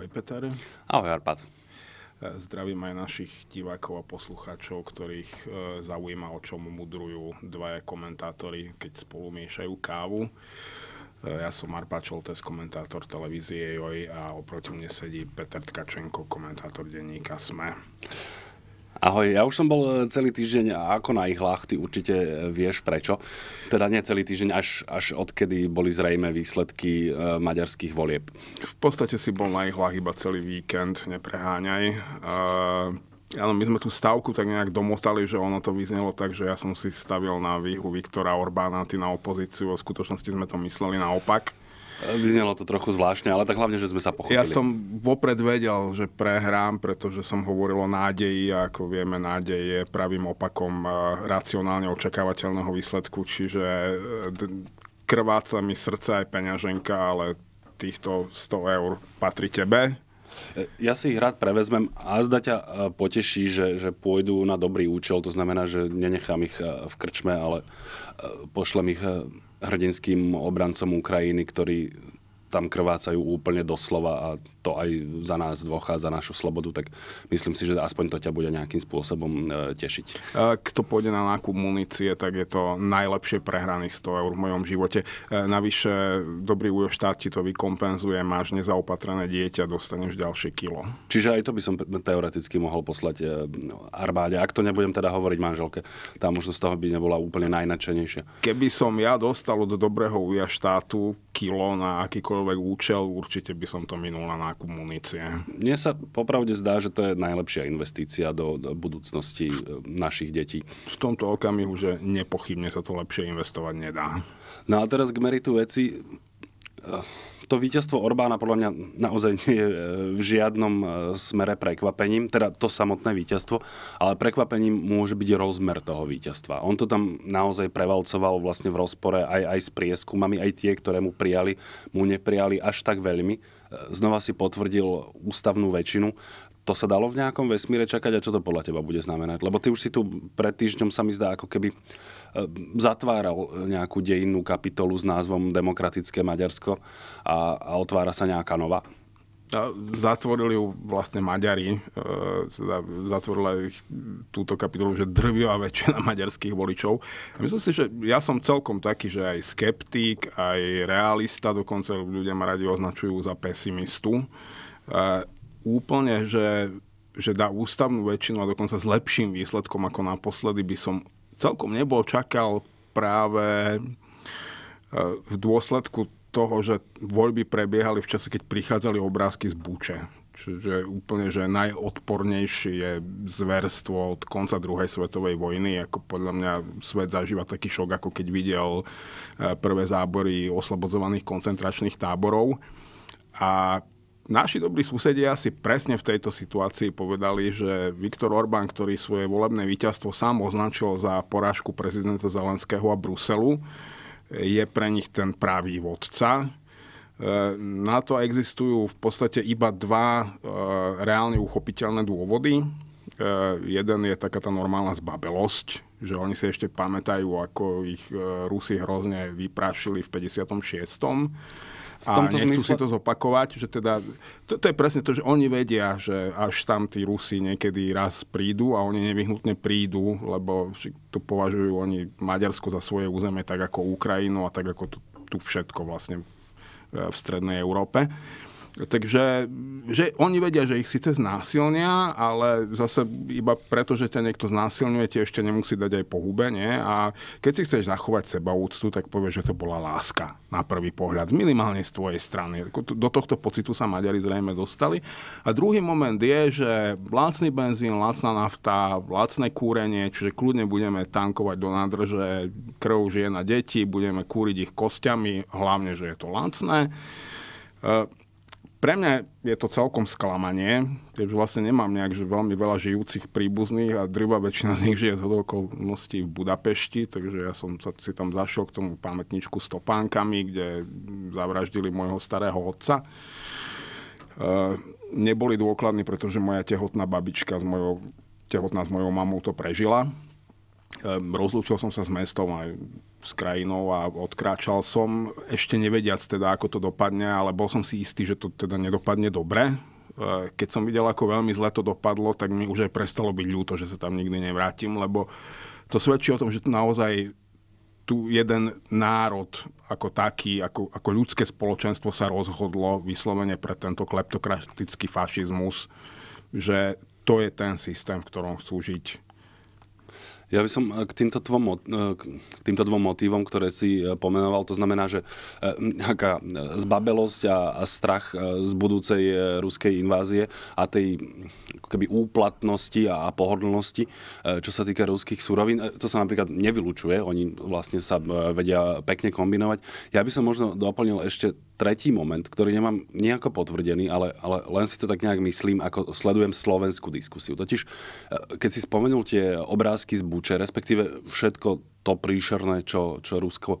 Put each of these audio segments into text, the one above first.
Ahoj Peter. Ahoj Arpad. Zdravím aj našich divákov a poslucháčov, ktorých e, zaujíma, o čom mudrujú dvaja komentátori, keď spolu miešajú kávu. E, ja som Arpad Čoltes, komentátor televízie JOJ a oproti mne sedí Peter Tkačenko, komentátor denníka SME. Ahoj, ja už som bol e, celý týždeň ako na ihlách, ty určite e, vieš prečo. Teda nie celý týždeň, až, až odkedy boli zrejme výsledky e, maďarských volieb. V podstate si bol na ihlách iba celý víkend, nepreháňaj. E... Áno, my sme tú stavku tak nejak domotali, že ono to vyznelo tak, že ja som si stavil na výhu Viktora Orbána, ty na opozíciu, v skutočnosti sme to mysleli naopak. Vyznelo to trochu zvláštne, ale tak hlavne, že sme sa pochopili. Ja som vopred vedel, že prehrám, pretože som hovoril o nádeji a ako vieme, nádej je pravým opakom e, racionálne očakávateľného výsledku, čiže e, krváca mi srdce aj peňaženka, ale týchto 100 eur patrí tebe, e, ja si ich rád prevezmem a zda ťa poteší, že, že pôjdu na dobrý účel, to znamená, že nenechám ich v krčme, ale pošlem ich hrdinským obrancom Ukrajiny, ktorí tam krvácajú úplne doslova a to aj za nás dvoch a za našu slobodu, tak myslím si, že aspoň to ťa bude nejakým spôsobom e, tešiť. E, kto pôjde na nákup munície, tak je to najlepšie prehraných 100 eur v mojom živote. E, navyše, dobrý újo štát ti to vykompenzuje, máš nezaopatrené dieťa, dostaneš ďalšie kilo. Čiže aj to by som teoreticky mohol poslať armáde, ak to nebudem teda hovoriť manželke. Tá možno z toho by nebola úplne najnačenejšia. Keby som ja dostal od dobrého újo štátu kilo na akýkoľvek účel, určite by som to minul na nákup munície? Mne sa popravde zdá, že to je najlepšia investícia do, do budúcnosti e, našich detí. V tomto okamihu, že nepochybne sa to lepšie investovať nedá. No a teraz k meritu veci e, to víťazstvo Orbána podľa mňa naozaj nie je e, v žiadnom smere prekvapením, teda to samotné víťazstvo, ale prekvapením môže byť rozmer toho víťazstva. On to tam naozaj prevalcoval vlastne v rozpore aj, aj s prieskumami, aj tie, ktoré mu prijali, mu neprijali až tak veľmi znova si potvrdil ústavnú väčšinu. To sa dalo v nejakom vesmíre čakať a čo to podľa teba bude znamenať? Lebo ty už si tu pred týždňom sa mi zdá ako keby e, zatváral nejakú dejinnú kapitolu s názvom Demokratické Maďarsko a, a otvára sa nejaká nová. Zatvorili ju vlastne Maďari, teda zatvorila ich túto kapitolu, že drvivá väčšina maďarských voličov. A myslím si, že ja som celkom taký, že aj skeptík, aj realista, dokonca ľudia ma radi označujú za pesimistu. E, úplne, že, že dá ústavnú väčšinu a dokonca s lepším výsledkom ako naposledy by som celkom nebol čakal práve e, v dôsledku toho, že voľby prebiehali v čase, keď prichádzali obrázky z Buče. Čiže úplne, že najodpornejšie je zverstvo od konca druhej svetovej vojny. Ako podľa mňa svet zažíva taký šok, ako keď videl e, prvé zábory oslobodzovaných koncentračných táborov. A naši dobrí susedia si presne v tejto situácii povedali, že Viktor Orbán, ktorý svoje volebné víťazstvo sám označil za porážku prezidenta Zelenského a Bruselu, je pre nich ten pravý vodca. E, na to existujú v podstate iba dva e, reálne uchopiteľné dôvody. E, jeden je taká tá normálna zbabelosť, že oni si ešte pamätajú, ako ich Rusi hrozne vyprášili v 56 v tomto a nechcú zmysle... si to zopakovať, že teda, to, to je presne to, že oni vedia, že až tam tí Rusi niekedy raz prídu a oni nevyhnutne prídu, lebo tu považujú oni Maďarsko za svoje územie, tak ako Ukrajinu a tak ako tu, tu všetko vlastne e, v strednej Európe. Takže že oni vedia, že ich síce znásilnia, ale zase iba preto, že ťa niekto znásilňuje, ti ešte nemusí dať aj pohube, nie? A keď si chceš zachovať seba úctu, tak povieš, že to bola láska na prvý pohľad, minimálne z tvojej strany. Do tohto pocitu sa Maďari zrejme dostali. A druhý moment je, že lacný benzín, lacná nafta, lacné kúrenie, čiže kľudne budeme tankovať do nádrže krv žien a deti, budeme kúriť ich kostiami, hlavne, že je to lacné. E, pre mňa je to celkom sklamanie, keďže vlastne nemám nejak že veľmi veľa žijúcich príbuzných a drvá väčšina z nich žije z okolností v Budapešti, takže ja som sa si tam zašiel k tomu pamätničku s topánkami, kde zavraždili môjho starého otca. E, neboli dôkladní, pretože moja tehotná babička s mojou, tehotná s mojou mamou to prežila Ehm, rozlúčil som sa s mestom aj s krajinou a odkráčal som, ešte nevediac teda, ako to dopadne, ale bol som si istý, že to teda nedopadne dobre. Ehm, keď som videl, ako veľmi zle to dopadlo, tak mi už aj prestalo byť ľúto, že sa tam nikdy nevrátim, lebo to svedčí o tom, že to naozaj tu jeden národ ako taký, ako, ako ľudské spoločenstvo sa rozhodlo vyslovene pre tento kleptokratický fašizmus, že to je ten systém, v ktorom chcú žiť ja by som eh, k týmto, tvom, eh, k týmto dvom motívom, ktoré si eh, pomenoval, to znamená, že nejaká zbabelosť a, a strach z budúcej ruskej invázie a tej keby úplatnosti a pohodlnosti, čo sa týka ruských súrovín, to sa napríklad nevylučuje, oni vlastne sa vedia pekne kombinovať. Ja by som možno doplnil ešte tretí moment, ktorý nemám nejako potvrdený, ale, ale len si to tak nejak myslím, ako sledujem slovenskú diskusiu. Totiž, e, keď si spomenul tie obrázky z Buče, respektíve všetko to príšerné, čo, čo Rusko e,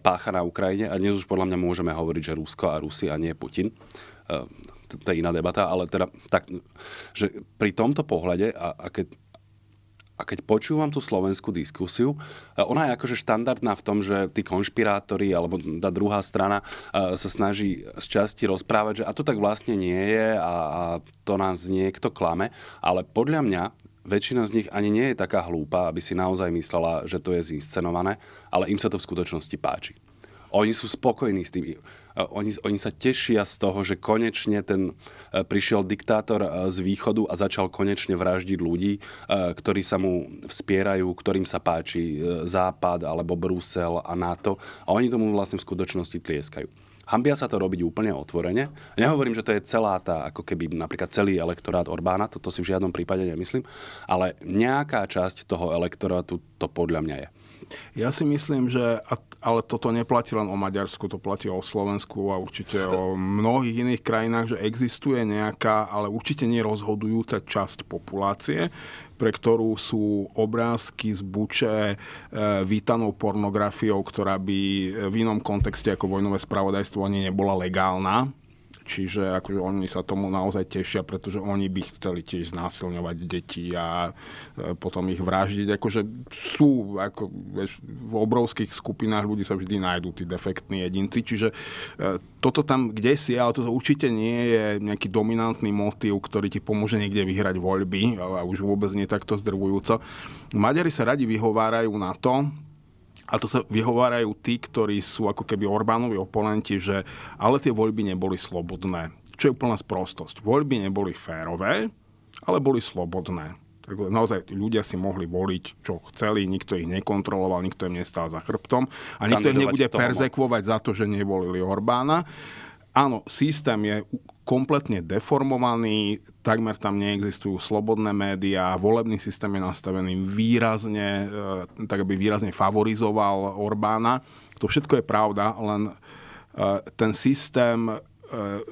pácha na Ukrajine, a dnes už podľa mňa môžeme hovoriť, že Rusko a Rusi a nie Putin, e, to je iná debata, ale teda tak, že pri tomto pohľade a, a keď a keď počúvam tú slovenskú diskusiu, e, ona je akože štandardná v tom, že tí konšpirátori alebo tá druhá strana e, sa snaží z časti rozprávať, že a to tak vlastne nie je a, a to nás niekto klame, ale podľa mňa väčšina z nich ani nie je taká hlúpa, aby si naozaj myslela, že to je zinscenované, ale im sa to v skutočnosti páči. Oni sú spokojní s tým oni, oni sa tešia z toho, že konečne ten e, prišiel diktátor e, z východu a začal konečne vraždiť ľudí, e, ktorí sa mu vspierajú, ktorým sa páči Západ alebo Brusel a NATO. A oni tomu vlastne v skutočnosti tlieskajú. Hambia sa to robiť úplne otvorene. Nehovorím, že to je celá tá, ako keby napríklad celý elektorát Orbána, toto si v žiadnom prípade nemyslím, ale nejaká časť toho elektorátu to podľa mňa je. Ja si myslím, že, ale toto neplatí len o Maďarsku, to platí o Slovensku a určite o mnohých iných krajinách, že existuje nejaká, ale určite nerozhodujúca časť populácie, pre ktorú sú obrázky z buče e, vítanou pornografiou, ktorá by v inom kontexte ako vojnové spravodajstvo ani nebola legálna Čiže akože oni sa tomu naozaj tešia, pretože oni by chceli tiež znásilňovať deti a e, potom ich vraždiť. Akože sú, ako, vieš, v obrovských skupinách ľudí sa vždy nájdú tí defektní jedinci. Čiže e, toto tam kde si, ale toto určite nie je nejaký dominantný motív, ktorý ti pomôže niekde vyhrať voľby a už vôbec nie takto zdrvujúco. Maďari sa radi vyhovárajú na to, a to sa vyhovárajú tí, ktorí sú ako keby Orbánovi oponenti, že ale tie voľby neboli slobodné. Čo je úplná sprostosť. Voľby neboli férové, ale boli slobodné. Tak naozaj ľudia si mohli voliť, čo chceli, nikto ich nekontroloval, nikto im nestal za chrbtom a nikto ich nebude perzekvovať za to, že nevolili Orbána. Áno, systém je kompletne deformovaný, takmer tam neexistujú slobodné médiá, volebný systém je nastavený výrazne, e, tak aby výrazne favorizoval Orbána. To všetko je pravda, len e, ten systém e,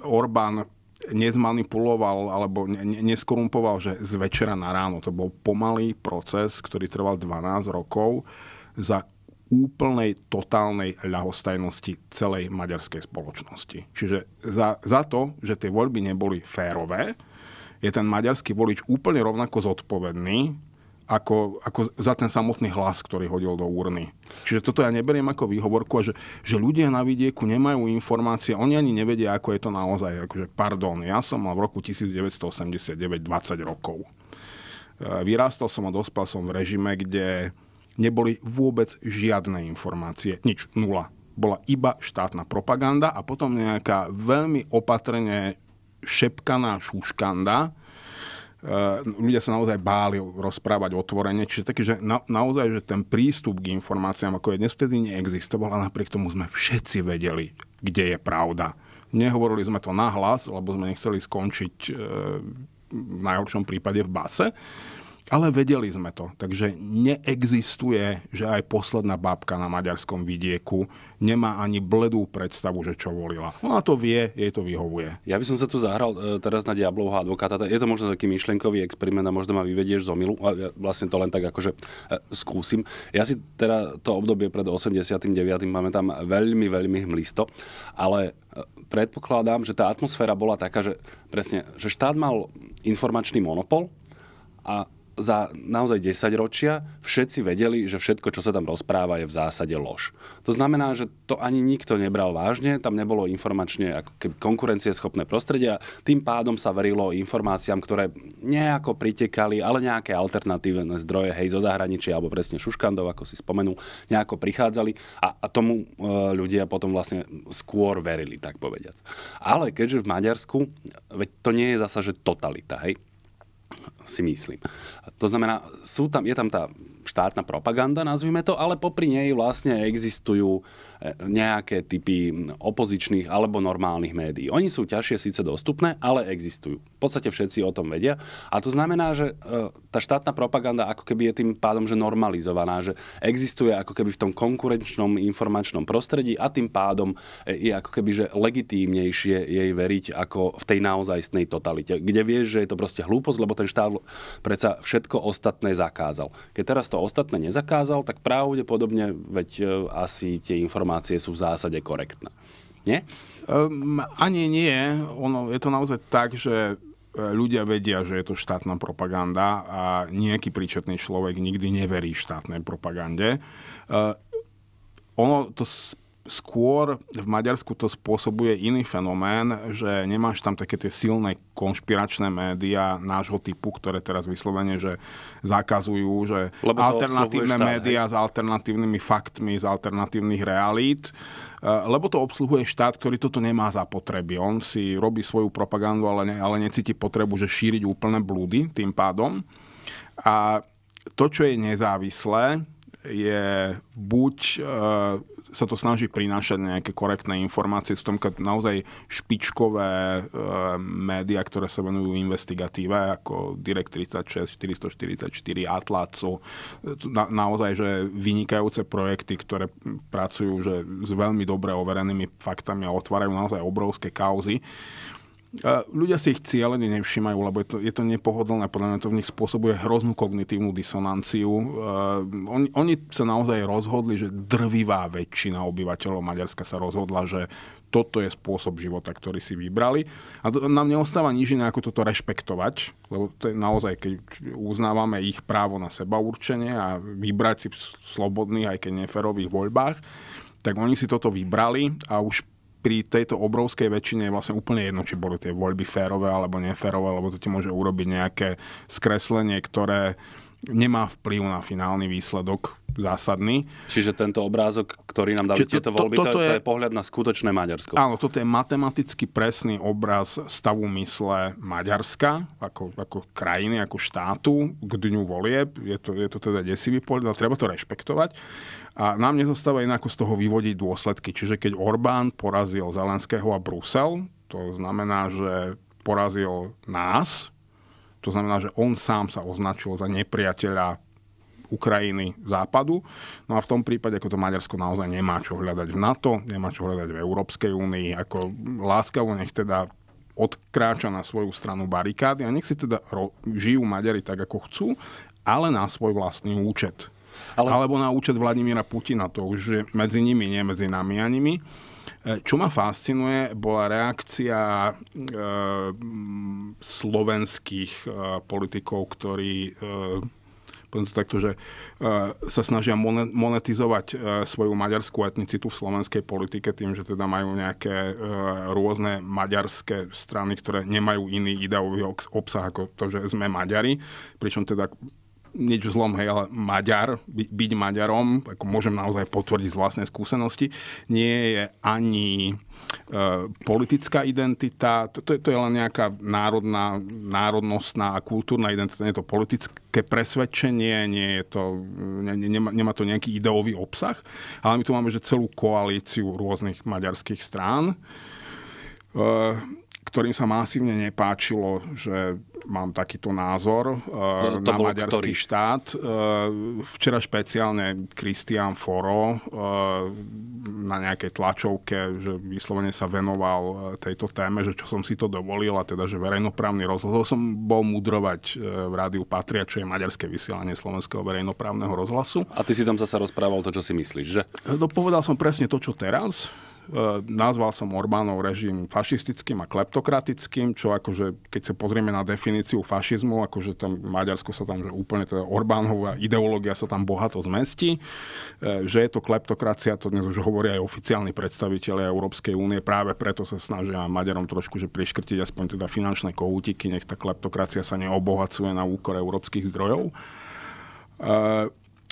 Orbán nezmanipuloval alebo neskorumpoval, že z večera na ráno. To bol pomalý proces, ktorý trval 12 rokov za úplnej, totálnej ľahostajnosti celej maďarskej spoločnosti. Čiže za, za to, že tie voľby neboli férové, je ten maďarský volič úplne rovnako zodpovedný ako, ako za ten samotný hlas, ktorý hodil do úrny. Čiže toto ja neberiem ako výhovorku, že, že ľudia na vidieku nemajú informácie, oni ani nevedia, ako je to naozaj. Akože, pardon, ja som mal v roku 1989 20 rokov. E, vyrástol som a dospal som v režime, kde neboli vôbec žiadne informácie. Nič, nula. Bola iba štátna propaganda a potom nejaká veľmi opatrne šepkaná šuškanda, eh, ľudia sa naozaj báli rozprávať otvorene. Čiže taký, že na, naozaj, že ten prístup k informáciám, ako je dnes, vtedy neexistoval a napriek tomu sme všetci vedeli, kde je pravda. Nehovorili sme to nahlas, lebo sme nechceli skončiť e, v najhoršom prípade v base. Ale vedeli sme to, takže neexistuje, že aj posledná bábka na maďarskom vidieku nemá ani bledú predstavu, že čo volila. Ona no to vie, jej to vyhovuje. Ja by som sa tu zahral e, teraz na Diablovho advokáta. Je to možno taký myšlenkový experiment a možno ma vyvedieš z omilu. A ja vlastne to len tak akože e, skúsim. Ja si teda to obdobie pred 89. pamätám veľmi, veľmi hmlisto, ale e, predpokladám, že tá atmosféra bola taká, že presne, že štát mal informačný monopol, a za naozaj 10 ročia všetci vedeli, že všetko, čo sa tam rozpráva, je v zásade lož. To znamená, že to ani nikto nebral vážne, tam nebolo informačne ako keby konkurencieschopné prostredie a tým pádom sa verilo informáciám, ktoré nejako pritekali, ale nejaké alternatívne zdroje, hej, zo zahraničia alebo presne Šuškandov, ako si spomenul, nejako prichádzali a, a tomu e, ľudia potom vlastne skôr verili, tak povediať. Ale keďže v Maďarsku, veď to nie je zasa, že totalita, hej, si myslím. To znamená, sú tam, je tam tá štátna propaganda, nazvime to, ale popri nej vlastne existujú uh, nejaké typy opozičných alebo normálnych médií. Oni sú ťažšie síce dostupné, ale existujú. V podstate všetci o tom vedia. A to znamená, že e, tá štátna propaganda ako keby je tým pádom že normalizovaná, že existuje ako keby v tom konkurenčnom informačnom prostredí a tým pádom e, je ako keby že legitímnejšie jej veriť ako v tej naozajstnej totalite, kde vieš, že je to proste hlúposť, lebo ten štát predsa všetko ostatné zakázal. Keď teraz to ostatné nezakázal, tak pravdepodobne veď e, asi tie informácie informácie sú v zásade korektné. Nie? Um, ani nie. Ono, je to naozaj tak, že e, ľudia vedia, že je to štátna propaganda a nejaký príčetný človek nikdy neverí štátnej propagande. Uh, ono to skôr v Maďarsku to spôsobuje iný fenomén, že nemáš tam také tie silné konšpiračné médiá nášho typu, ktoré teraz vyslovene, že zakazujú, že Lebo alternatívne médiá s alternatívnymi faktmi, z alternatívnych realít e, lebo to obsluhuje štát, ktorý toto nemá za potreby. On si robí svoju propagandu, ale, ne, ale necíti potrebu, že šíriť úplné blúdy tým pádom. A to, čo je nezávislé, je buď e, sa to snaží prinášať nejaké korektné informácie. Sú tam naozaj špičkové e, médiá, ktoré sa venujú investigatíve, ako Direct 36, 444, Atlacu. E, na, naozaj, že vynikajúce projekty, ktoré pracujú že s veľmi dobre overenými faktami a otvárajú naozaj obrovské kauzy. A ľudia si ich cieľene nevšímajú, lebo je to, je to nepohodlné, podľa mňa to v nich spôsobuje hroznú kognitívnu disonanciu. Uh, oni, oni sa naozaj rozhodli, že drvivá väčšina obyvateľov Maďarska sa rozhodla, že toto je spôsob života, ktorý si vybrali. A to, nám neostáva nič iné, ako toto rešpektovať, lebo to je naozaj, keď uznávame ich právo na seba určenie a vybrať si v slobodných, aj keď neferových voľbách, tak oni si toto vybrali a už pri tejto obrovskej väčšine je vlastne úplne jedno, či boli tie voľby férové alebo neférové, lebo to ti môže urobiť nejaké skreslenie, ktoré nemá vplyv na finálny výsledok zásadný. Čiže tento obrázok, ktorý nám dali to, tieto voľby, to, to, je, to je pohľad na skutočné Maďarsko. Áno, toto je matematicky presný obraz stavu mysle Maďarska ako, ako krajiny, ako štátu k dňu volieb. Je to, je to teda desivý pohľad, ale treba to rešpektovať. A nám nezostáva inako z toho vyvodiť dôsledky. Čiže keď Orbán porazil Zelenského a Brusel, to znamená, že porazil nás, to znamená, že on sám sa označil za nepriateľa Ukrajiny západu. No a v tom prípade, ako to Maďarsko naozaj nemá čo hľadať v NATO, nemá čo hľadať v Európskej únii, ako láskavo nech teda odkráča na svoju stranu barikády a nech si teda žijú Maďari tak, ako chcú, ale na svoj vlastný účet. Ale... Alebo na účet Vladimíra Putina, to už je medzi nimi, nie medzi nami a nimi. E, čo ma fascinuje, bola reakcia e, slovenských e, politikov, ktorí e, to takto, že e, sa snažia monetizovať e, svoju maďarskú etnicitu v slovenskej politike tým, že teda majú nejaké rôzne maďarské strany, ktoré nemajú iný ideový obsah ako to, že sme Maďari, pričom teda niečo zlom, hej, ale Maďar, by, byť Maďarom, ako môžem naozaj potvrdiť z vlastnej skúsenosti, nie je ani e, politická identita, to, to, je, to je len nejaká národná, národnostná a kultúrna identita, nie je to politické presvedčenie, nie je to, ne, ne, nemá, nemá to nejaký ideový obsah, ale my tu máme že celú koalíciu rôznych maďarských strán. E, ktorým sa masívne nepáčilo, že mám takýto názor eh, no, na maďarský ktorý? štát. Eh, včera špeciálne Christian Foro eh, na nejakej tlačovke, že vyslovene sa venoval tejto téme, že čo som si to dovolil a teda, že verejnoprávny rozhlas som bol mudrovať v rádiu Patria, čo je maďarské vysielanie slovenského verejnoprávneho rozhlasu. A ty si tam zase rozprával to, čo si myslíš, že? No, povedal som presne to, čo teraz. E, nazval som Orbánov režim fašistickým a kleptokratickým, čo akože, keď sa pozrieme na definíciu fašizmu, akože tam Maďarsko sa tam, že úplne teda Orbánová ideológia sa tam bohato zmestí. E, že je to kleptokracia, to dnes už hovoria aj oficiálni predstavitelia Európskej únie, práve preto sa snažia Maďarom trošku že priškrtiť aspoň teda finančné kohútiky, nech tá kleptokracia sa neobohacuje na úkor európskych zdrojov. E,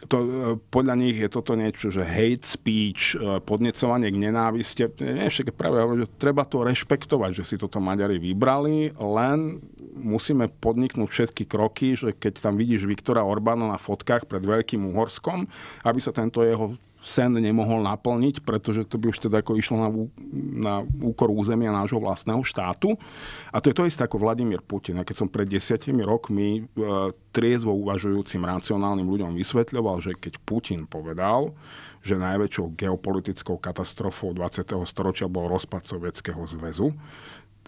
to, e, podľa nich je toto niečo, že hate speech, e, podnecovanie k nenáviste, nie však práve hovorím, že treba to rešpektovať, že si toto Maďari vybrali, len musíme podniknúť všetky kroky, že keď tam vidíš Viktora Orbána na fotkách pred Veľkým Uhorskom, aby sa tento jeho sen nemohol naplniť, pretože to by už teda ako išlo na, na úkor územia nášho vlastného štátu. A to je to isté ako Vladimír Putin. A keď som pred desiatimi rokmi e, triezvo uvažujúcim racionálnym ľuďom vysvetľoval, že keď Putin povedal, že najväčšou geopolitickou katastrofou 20. storočia bol rozpad Sovietskeho zväzu,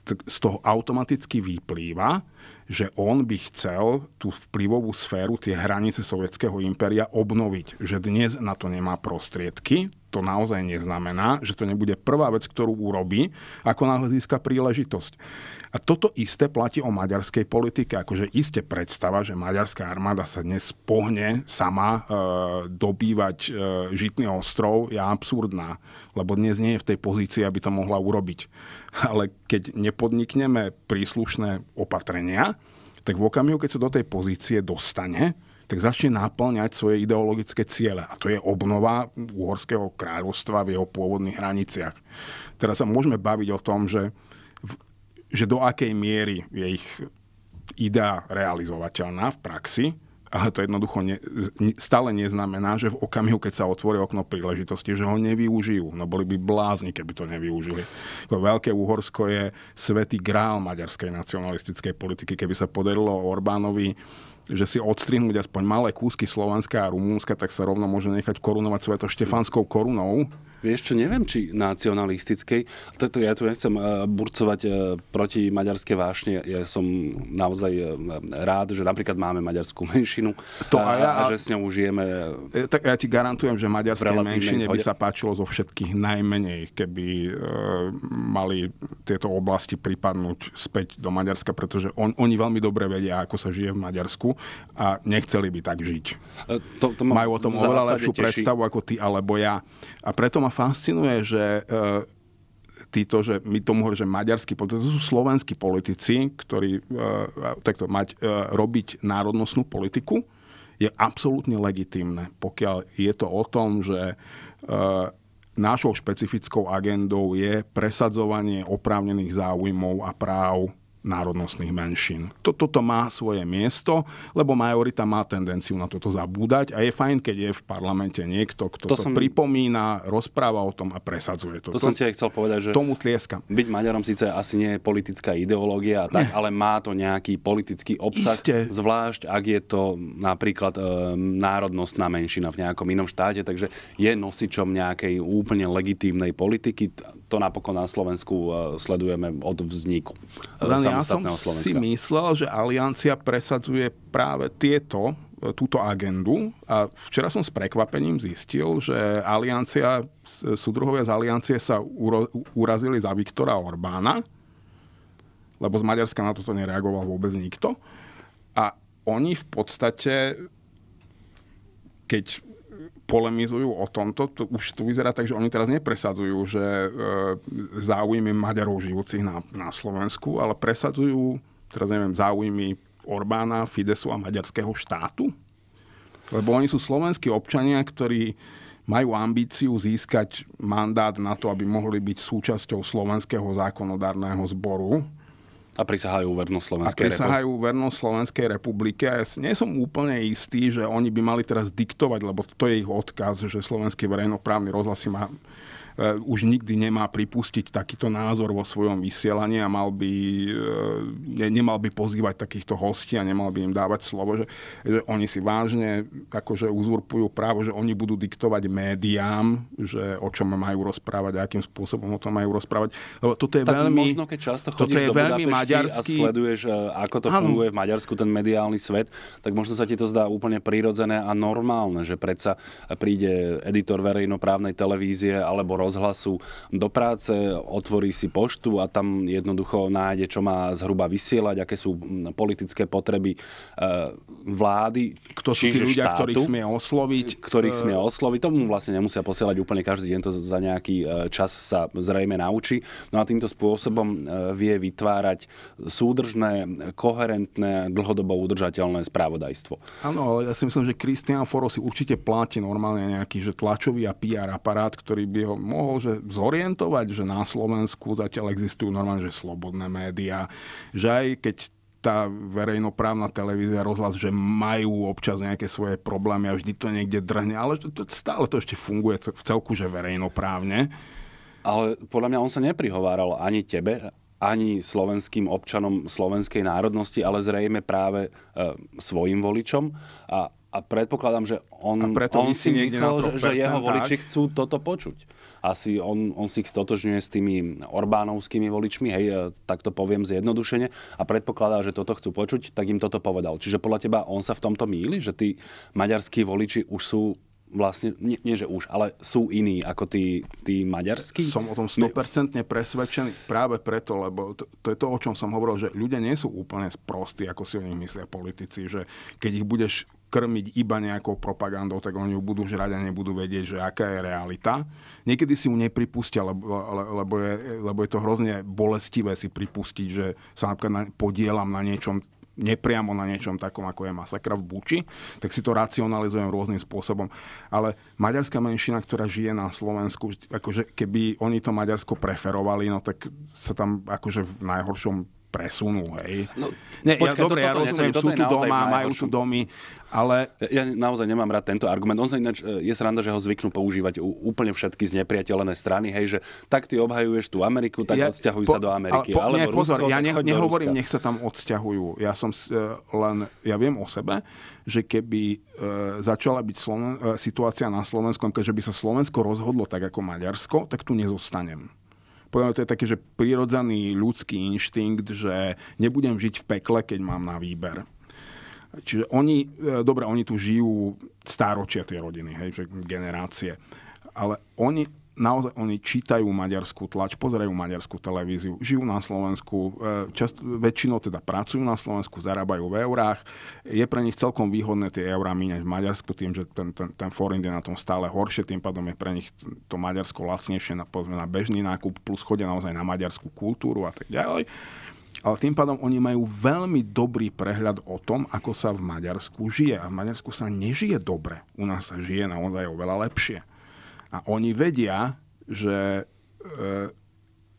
z toho automaticky vyplýva, že on by chcel tú vplyvovú sféru, tie hranice sovietského impéria obnoviť. Že dnes na to nemá prostriedky, to naozaj neznamená, že to nebude prvá vec, ktorú urobí, ako náhle získa príležitosť. A toto isté platí o maďarskej politike. Akože isté predstava, že maďarská armáda sa dnes pohne sama e, dobývať e, Žitný ostrov, je absurdná. Lebo dnes nie je v tej pozícii, aby to mohla urobiť. Ale keď nepodnikneme príslušné opatrenia, tak v okamihu, keď sa do tej pozície dostane, tak začne náplňať svoje ideologické ciele. A to je obnova Uhorského kráľovstva v jeho pôvodných hraniciach. Teraz sa môžeme baviť o tom, že že do akej miery je ich idea realizovateľná v praxi, ale to jednoducho ne, stále neznamená, že v okamihu, keď sa otvorí okno príležitosti, že ho nevyužijú. No boli by blázni, keby to nevyužili. Veľké Úhorsko je svetý grál maďarskej nacionalistickej politiky. Keby sa podarilo Orbánovi že si odstrihnúť aspoň malé kúsky Slovenska a Rumúnska, tak sa rovno môže nechať korunovať sveto štefanskou korunou, vieš čo, neviem, či nacionalistickej. Toto ja tu nechcem eh, burcovať eh, proti maďarskej vášne. Ja som naozaj eh, rád, že napríklad máme maďarskú menšinu to a, ja, a že s ňou žijeme. Tak ja ti garantujem, že maďarskej menšine by sa páčilo zo všetkých najmenej, keby e, mali tieto oblasti pripadnúť späť do Maďarska, pretože on, oni veľmi dobre vedia, ako sa žije v Maďarsku a nechceli by tak žiť. to, to Majú o tom oveľa lepšiu teší. predstavu ako ty alebo ja. A preto ma fascinuje, že e, títo, že my tomu hovoríme, že maďarskí politici, to sú slovenskí politici, ktorí e, takto mať, e, robiť národnostnú politiku, je absolútne legitimné, pokiaľ je to o tom, že našou špecifickou agendou je presadzovanie oprávnených záujmov a práv národnostných menšín. Toto má svoje miesto, lebo majorita má tendenciu na toto zabúdať a je fajn, keď je v parlamente niekto, kto to, to som... pripomína, rozpráva o tom a presadzuje to. To, to som ti aj chcel povedať, že tomu tlieska. Byť Maďarom síce asi nie je politická ideológia, tak, ale má to nejaký politický obsah, Iste. zvlášť ak je to napríklad e, národnostná menšina v nejakom inom štáte, takže je nosičom nejakej úplne legitímnej politiky to napokon na Slovensku e, sledujeme od vzniku e, Len ja som Slovenska. si myslel, že Aliancia presadzuje práve tieto e, túto agendu a včera som s prekvapením zistil, že aliancia, súdruhovia z aliancie sa uro, urazili za Viktora Orbána, lebo z Maďarska na toto nereagoval vôbec nikto. A oni v podstate, keď polemizujú o tomto, to už tu vyzerá tak, že oni teraz nepresadzujú, že e, záujmy Maďarov žijúcich na, na Slovensku, ale presadzujú, teraz neviem, záujmy Orbána, Fidesu a maďarského štátu? Lebo oni sú slovenskí občania, ktorí majú ambíciu získať mandát na to, aby mohli byť súčasťou slovenského zákonodárneho zboru a prisahajú vernosť Slovenskej republike. A prisahajú vernosť Slovenskej republike. A ja nie som úplne istý, že oni by mali teraz diktovať, lebo to je ich odkaz, že slovenský verejnoprávny rozhlas si má Eh, už nikdy nemá pripustiť takýto názor vo svojom vysielaní a mal by, eh, ne, nemal by pozývať takýchto hostí a nemal by im dávať slovo, že, že oni si vážne akože uzurpujú právo, že oni budú diktovať médiám, že o čom majú rozprávať a akým spôsobom o tom majú rozprávať. Lebo toto je tak veľmi... možno, keď často toto je veľmi maďarský... a sleduješ, eh, ako to ano. funguje v Maďarsku, ten mediálny svet, tak možno sa ti to zdá úplne prirodzené a normálne, že predsa príde editor verejnoprávnej televízie alebo rozhlasu do práce, otvorí si poštu a tam jednoducho nájde, čo má zhruba vysielať, aké sú mm, politické potreby e, vlády. Kto sú tí ľudia, štátu, ktorých smie osloviť. Ktorých smie osloviť. Tomu vlastne nemusia posielať úplne každý deň, to za nejaký e, čas sa zrejme naučí. No a týmto spôsobom e, vie vytvárať súdržné, koherentné, dlhodobo udržateľné správodajstvo. Áno, ale ja si myslím, že Christian Foro si určite platí normálne nejaký že tlačový a PR aparát, ktorý by ho pomohol že zorientovať, že na Slovensku zatiaľ existujú normálne že slobodné médiá, že aj keď tá verejnoprávna televízia, rozhlas, že majú občas nejaké svoje problémy a vždy to niekde drhne, ale to, stále to ešte funguje v celku, že verejnoprávne. Ale podľa mňa on sa neprihováral ani tebe, ani slovenským občanom slovenskej národnosti, ale zrejme práve e, svojim voličom. A, a predpokladám, že on, a preto on si myslel, že, že jeho tak. voliči chcú toto počuť asi on, on si ich stotožňuje s tými Orbánovskými voličmi, hej, e, tak to poviem zjednodušene, a predpokladá, že toto chcú počuť, tak im toto povedal. Čiže podľa teba on sa v tomto míli, že tí maďarskí voliči už sú vlastne, nie, nie že už, ale sú iní ako tí, tí maďarskí? Som o tom 100% presvedčený práve preto, lebo to, to je to, o čom som hovoril, že ľudia nie sú úplne sprostí, ako si o nich myslia politici, že keď ich budeš krmiť iba nejakou propagandou, tak oni ju budú žrať a nebudú vedieť, že aká je realita. Niekedy si ju nepripustia, lebo, lebo, je, lebo je to hrozne bolestivé si pripustiť, že sa napríklad podielam na niečom nepriamo na niečom takom, ako je masakra v Buči, tak si to racionalizujem rôznym spôsobom. Ale maďarská menšina, ktorá žije na Slovensku, akože keby oni to Maďarsko preferovali, no tak sa tam akože v najhoršom presunú, hej. No, ne, počkaj, ja, dobre, toto, ja rozumiem, toto sú tu doma, majú tu domy, ale... Ja naozaj nemám rád tento argument. On sa ináč, e, je sranda, že ho zvyknú používať úplne všetky znepriateľené strany, hej, že tak ty obhajuješ tú Ameriku, tak ja, odsťahuj po, sa do Ameriky. Po, alebo nie, Rusko, pozor, ja neho, nehovorím, nech sa tam odsťahujú. Ja som uh, len, ja viem o sebe, že keby e, začala byť Sloven- e, situácia na Slovensku, keďže by sa Slovensko rozhodlo tak ako Maďarsko, tak tu nezostanem podľa to je taký, že prirodzený ľudský inštinkt, že nebudem žiť v pekle, keď mám na výber. Čiže oni, e, dobre, oni tu žijú stáročia tie rodiny, hej, že generácie, ale oni naozaj oni čítajú maďarskú tlač, pozerajú maďarskú televíziu, žijú na Slovensku, e, čast, väčšinou teda pracujú na Slovensku, zarábajú v eurách. Je pre nich celkom výhodné tie eurá míňať v Maďarsku tým, že ten, ten, ten forint je na tom stále horšie, tým pádom je pre nich to Maďarsko lacnejšie na, povedzme, na bežný nákup, plus chodia naozaj na maďarskú kultúru a tak ďalej ale tým pádom oni majú veľmi dobrý prehľad o tom, ako sa v Maďarsku žije. A v Maďarsku sa nežije dobre. U nás sa žije naozaj oveľa lepšie. A oni vedia, že e,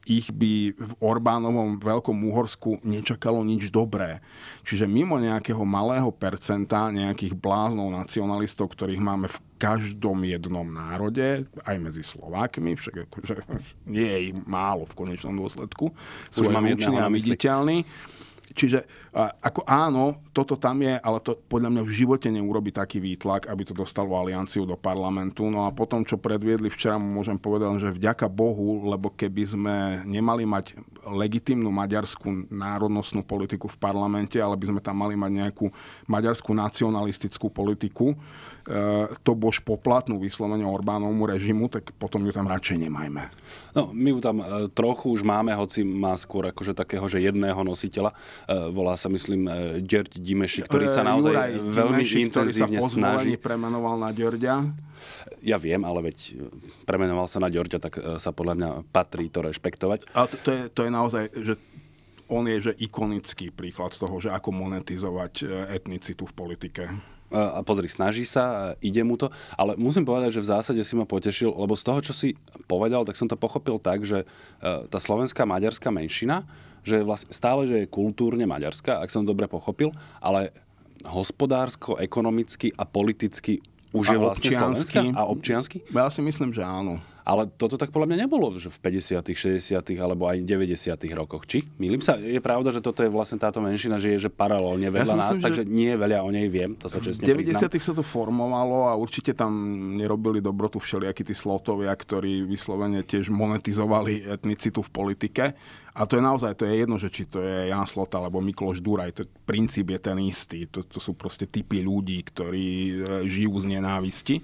ich by v Orbánovom Veľkom Úhorsku nečakalo nič dobré. Čiže mimo nejakého malého percenta nejakých bláznov nacionalistov, ktorých máme v každom jednom národe, aj medzi Slovákmi, však akože nie je málo v konečnom dôsledku, sú aj hluční a viditeľní. Čiže ako áno, toto tam je, ale to podľa mňa v živote neurobi taký výtlak, aby to dostalo alianciu do parlamentu. No a potom, čo predviedli včera, môžem povedať, že vďaka Bohu, lebo keby sme nemali mať legitimnú maďarskú národnostnú politiku v parlamente, ale by sme tam mali mať nejakú maďarskú nacionalistickú politiku, e, to bož poplatnú vyslovene Orbánovmu režimu, tak potom ju tam radšej nemajme. No, my ju tam e, trochu už máme, hoci má skôr akože takého, že jedného nositeľa. E, volá sa, myslím, Gerd Dimeši, ktorý sa e, naozaj Juraj veľmi Dimeši, intenzívne ktorý sa snaží. premenoval na Ďordia. Ja viem, ale veď e, premenoval sa na Ďordia, tak e, sa podľa mňa patrí to rešpektovať. A to, to, je, to je naozaj, že on je že ikonický príklad toho, že ako monetizovať etnicitu v politike. A pozri, snaží sa, ide mu to, ale musím povedať, že v zásade si ma potešil, lebo z toho, čo si povedal, tak som to pochopil tak, že tá slovenská maďarská menšina že vlastne stále, že je kultúrne maďarská, ak som dobre pochopil, ale hospodársko, ekonomicky a politicky už a je vlastne občiansky. a občiansky? Ja si myslím, že áno. Ale toto tak podľa mňa nebolo že v 50., 60. alebo aj 90. rokoch. Či? Milím sa, je pravda, že toto je vlastne táto menšina, že je že paralelne vedľa ja nás, myslím, takže že... nie veľa o nej viem. To sa V 90. sa to formovalo a určite tam nerobili dobrotu všelijakí tí slotovia, ktorí vyslovene tiež monetizovali etnicitu v politike a to je naozaj, to je jedno, že či to je Jan Slota alebo Mikloš Duraj, to, princíp je ten istý. To, to sú proste typy ľudí, ktorí e, žijú z nenávisti. E,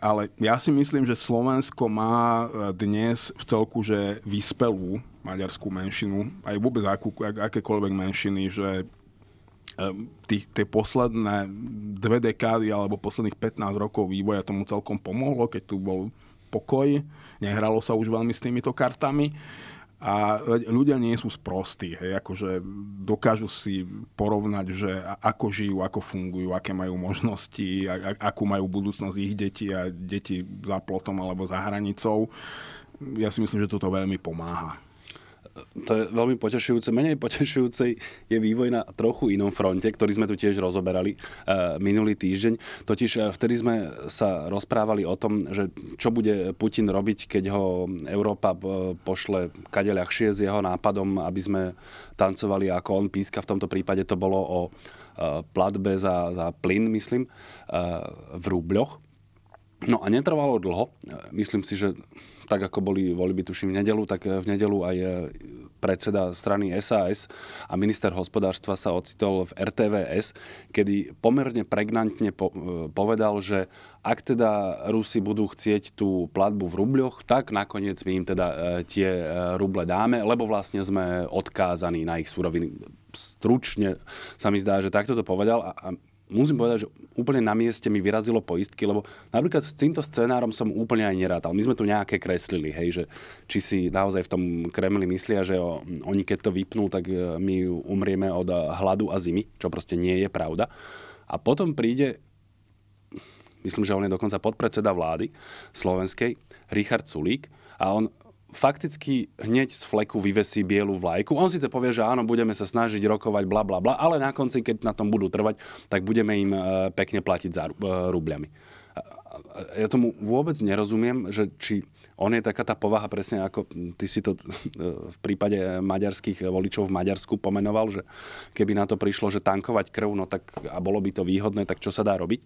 ale ja si myslím, že Slovensko má e, dnes v celku, že vyspelú maďarskú menšinu, aj vôbec akú, ak, akékoľvek menšiny, že tie posledné dve dekády alebo posledných 15 rokov vývoja tomu celkom pomohlo, keď tu bol pokoj, nehralo sa už veľmi s týmito kartami. A ľudia nie sú sprostí, hej, akože dokážu si porovnať, že ako žijú, ako fungujú, aké majú možnosti, a, a, akú majú budúcnosť ich deti a deti za plotom alebo za hranicou. Ja si myslím, že toto veľmi pomáha to je veľmi potešujúce. Menej potešujúce je vývoj na trochu inom fronte, ktorý sme tu tiež rozoberali eh, minulý týždeň. Totiž eh, vtedy sme sa rozprávali o tom, že čo bude Putin robiť, keď ho Európa eh, pošle kade ľahšie s jeho nápadom, aby sme tancovali ako on píska. V tomto prípade to bolo o platbe za, za plyn, myslím, v rúbľoch. No a netrvalo dlho. E, myslím si, že tak ako boli voľby tuším v nedelu, tak e, v nedelu aj e, predseda strany SAS a minister hospodárstva sa ocitol v RTVS, kedy pomerne pregnantne povedal, že ak teda Rusi budú chcieť tú platbu v rubľoch, tak nakoniec my im teda tie ruble dáme, lebo vlastne sme odkázaní na ich súroviny stručne sa mi zdá, že takto to povedal a, musím povedať, že úplne na mieste mi vyrazilo poistky, lebo napríklad s týmto scenárom som úplne aj nerátal. My sme tu nejaké kreslili, hej, že či si naozaj v tom Kremli myslia, že o, oni keď to vypnú, tak e, my umrieme od e, hladu a zimy, čo proste nie je pravda. A potom príde, myslím, že on je dokonca podpredseda vlády slovenskej, Richard Sulík, a on fakticky hneď z fleku vyvesí bielu vlajku. On síce povie, že áno, budeme sa snažiť rokovať, bla, bla, bla, ale na konci, keď na tom budú trvať, tak budeme im e, pekne platiť za e, rubľami. E, ja tomu vôbec nerozumiem, že či on je taká tá povaha, presne ako ty si to v prípade maďarských voličov v Maďarsku pomenoval, že keby na to prišlo, že tankovať krv, no tak a bolo by to výhodné, tak čo sa dá robiť?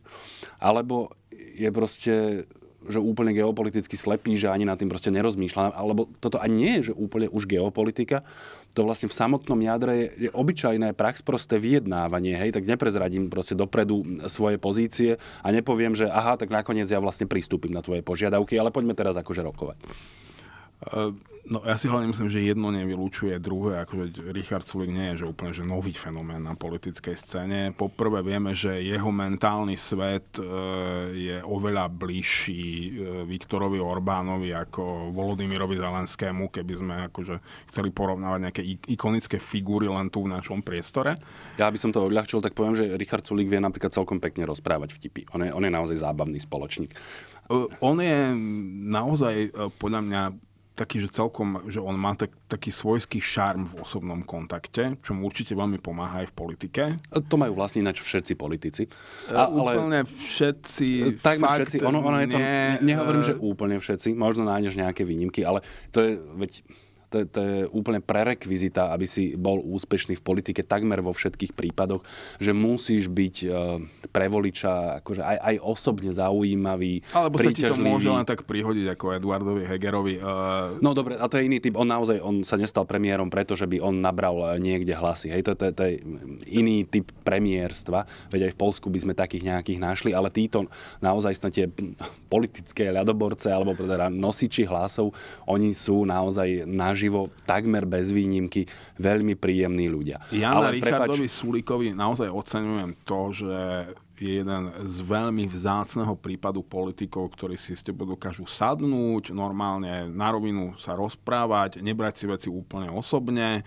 Alebo je proste že úplne geopoliticky slepý, že ani nad tým proste nerozmýšľa. Alebo toto ani nie je, že úplne už geopolitika. To vlastne v samotnom jadre je, je obyčajné proste vyjednávanie, hej, tak neprezradím proste dopredu svoje pozície a nepoviem, že aha, tak nakoniec ja vlastne pristúpim na tvoje požiadavky, ale poďme teraz akože rokovať. Ehm, no ja si hlavne myslím, že jedno nevylučuje druhé, akože Richard Sulik nie je že úplne že nový fenomén na politickej scéne. Poprvé vieme, že jeho mentálny svet e, je oveľa bližší e, Viktorovi Orbánovi ako Volodymyrovi Zelenskému, keby sme akože chceli porovnávať nejaké ikonické figúry len tu v našom priestore. Ja by som to odľahčil, tak poviem, že Richard Sulik vie napríklad celkom pekne rozprávať vtipy. On je, on je naozaj zábavný spoločník. E, on je naozaj podľa mňa taký, že celkom, že on má tak, taký svojský šarm v osobnom kontakte, čo mu určite veľmi pomáha aj v politike. To majú vlastne ináč všetci politici. E, A, úplne ale, všetci. E, tak fakt, všetci. Ono, ono je to, nie, nehovorím, e. že úplne všetci, možno nájdeš nejaké výnimky, ale to je, veď to, to je úplne prerekvizita, aby si bol úspešný v politike takmer vo všetkých prípadoch, že musíš byť e, pre voliča akože aj, aj osobne zaujímavý, Alebo sa ti to môže len tak prihodiť ako Eduardovi Hegerovi. E. No dobre, a to je iný typ. On naozaj on sa nestal premiérom, pretože by on nabral e, niekde hlasy. Hej, to, to, to je iný typ premiérstva. Veď aj v Polsku by sme takých nejakých našli, ale títo naozaj sú tie politické ľadoborce alebo teda nosiči hlasov, oni sú naozaj naži naživo takmer bez výnimky veľmi príjemní ľudia. Ja na Richardovi prepač... Sulikovi naozaj oceňujem to, že je jeden z veľmi vzácného prípadu politikov, ktorí si s tebou dokážu sadnúť, normálne na rovinu sa rozprávať, nebrať si veci úplne osobne.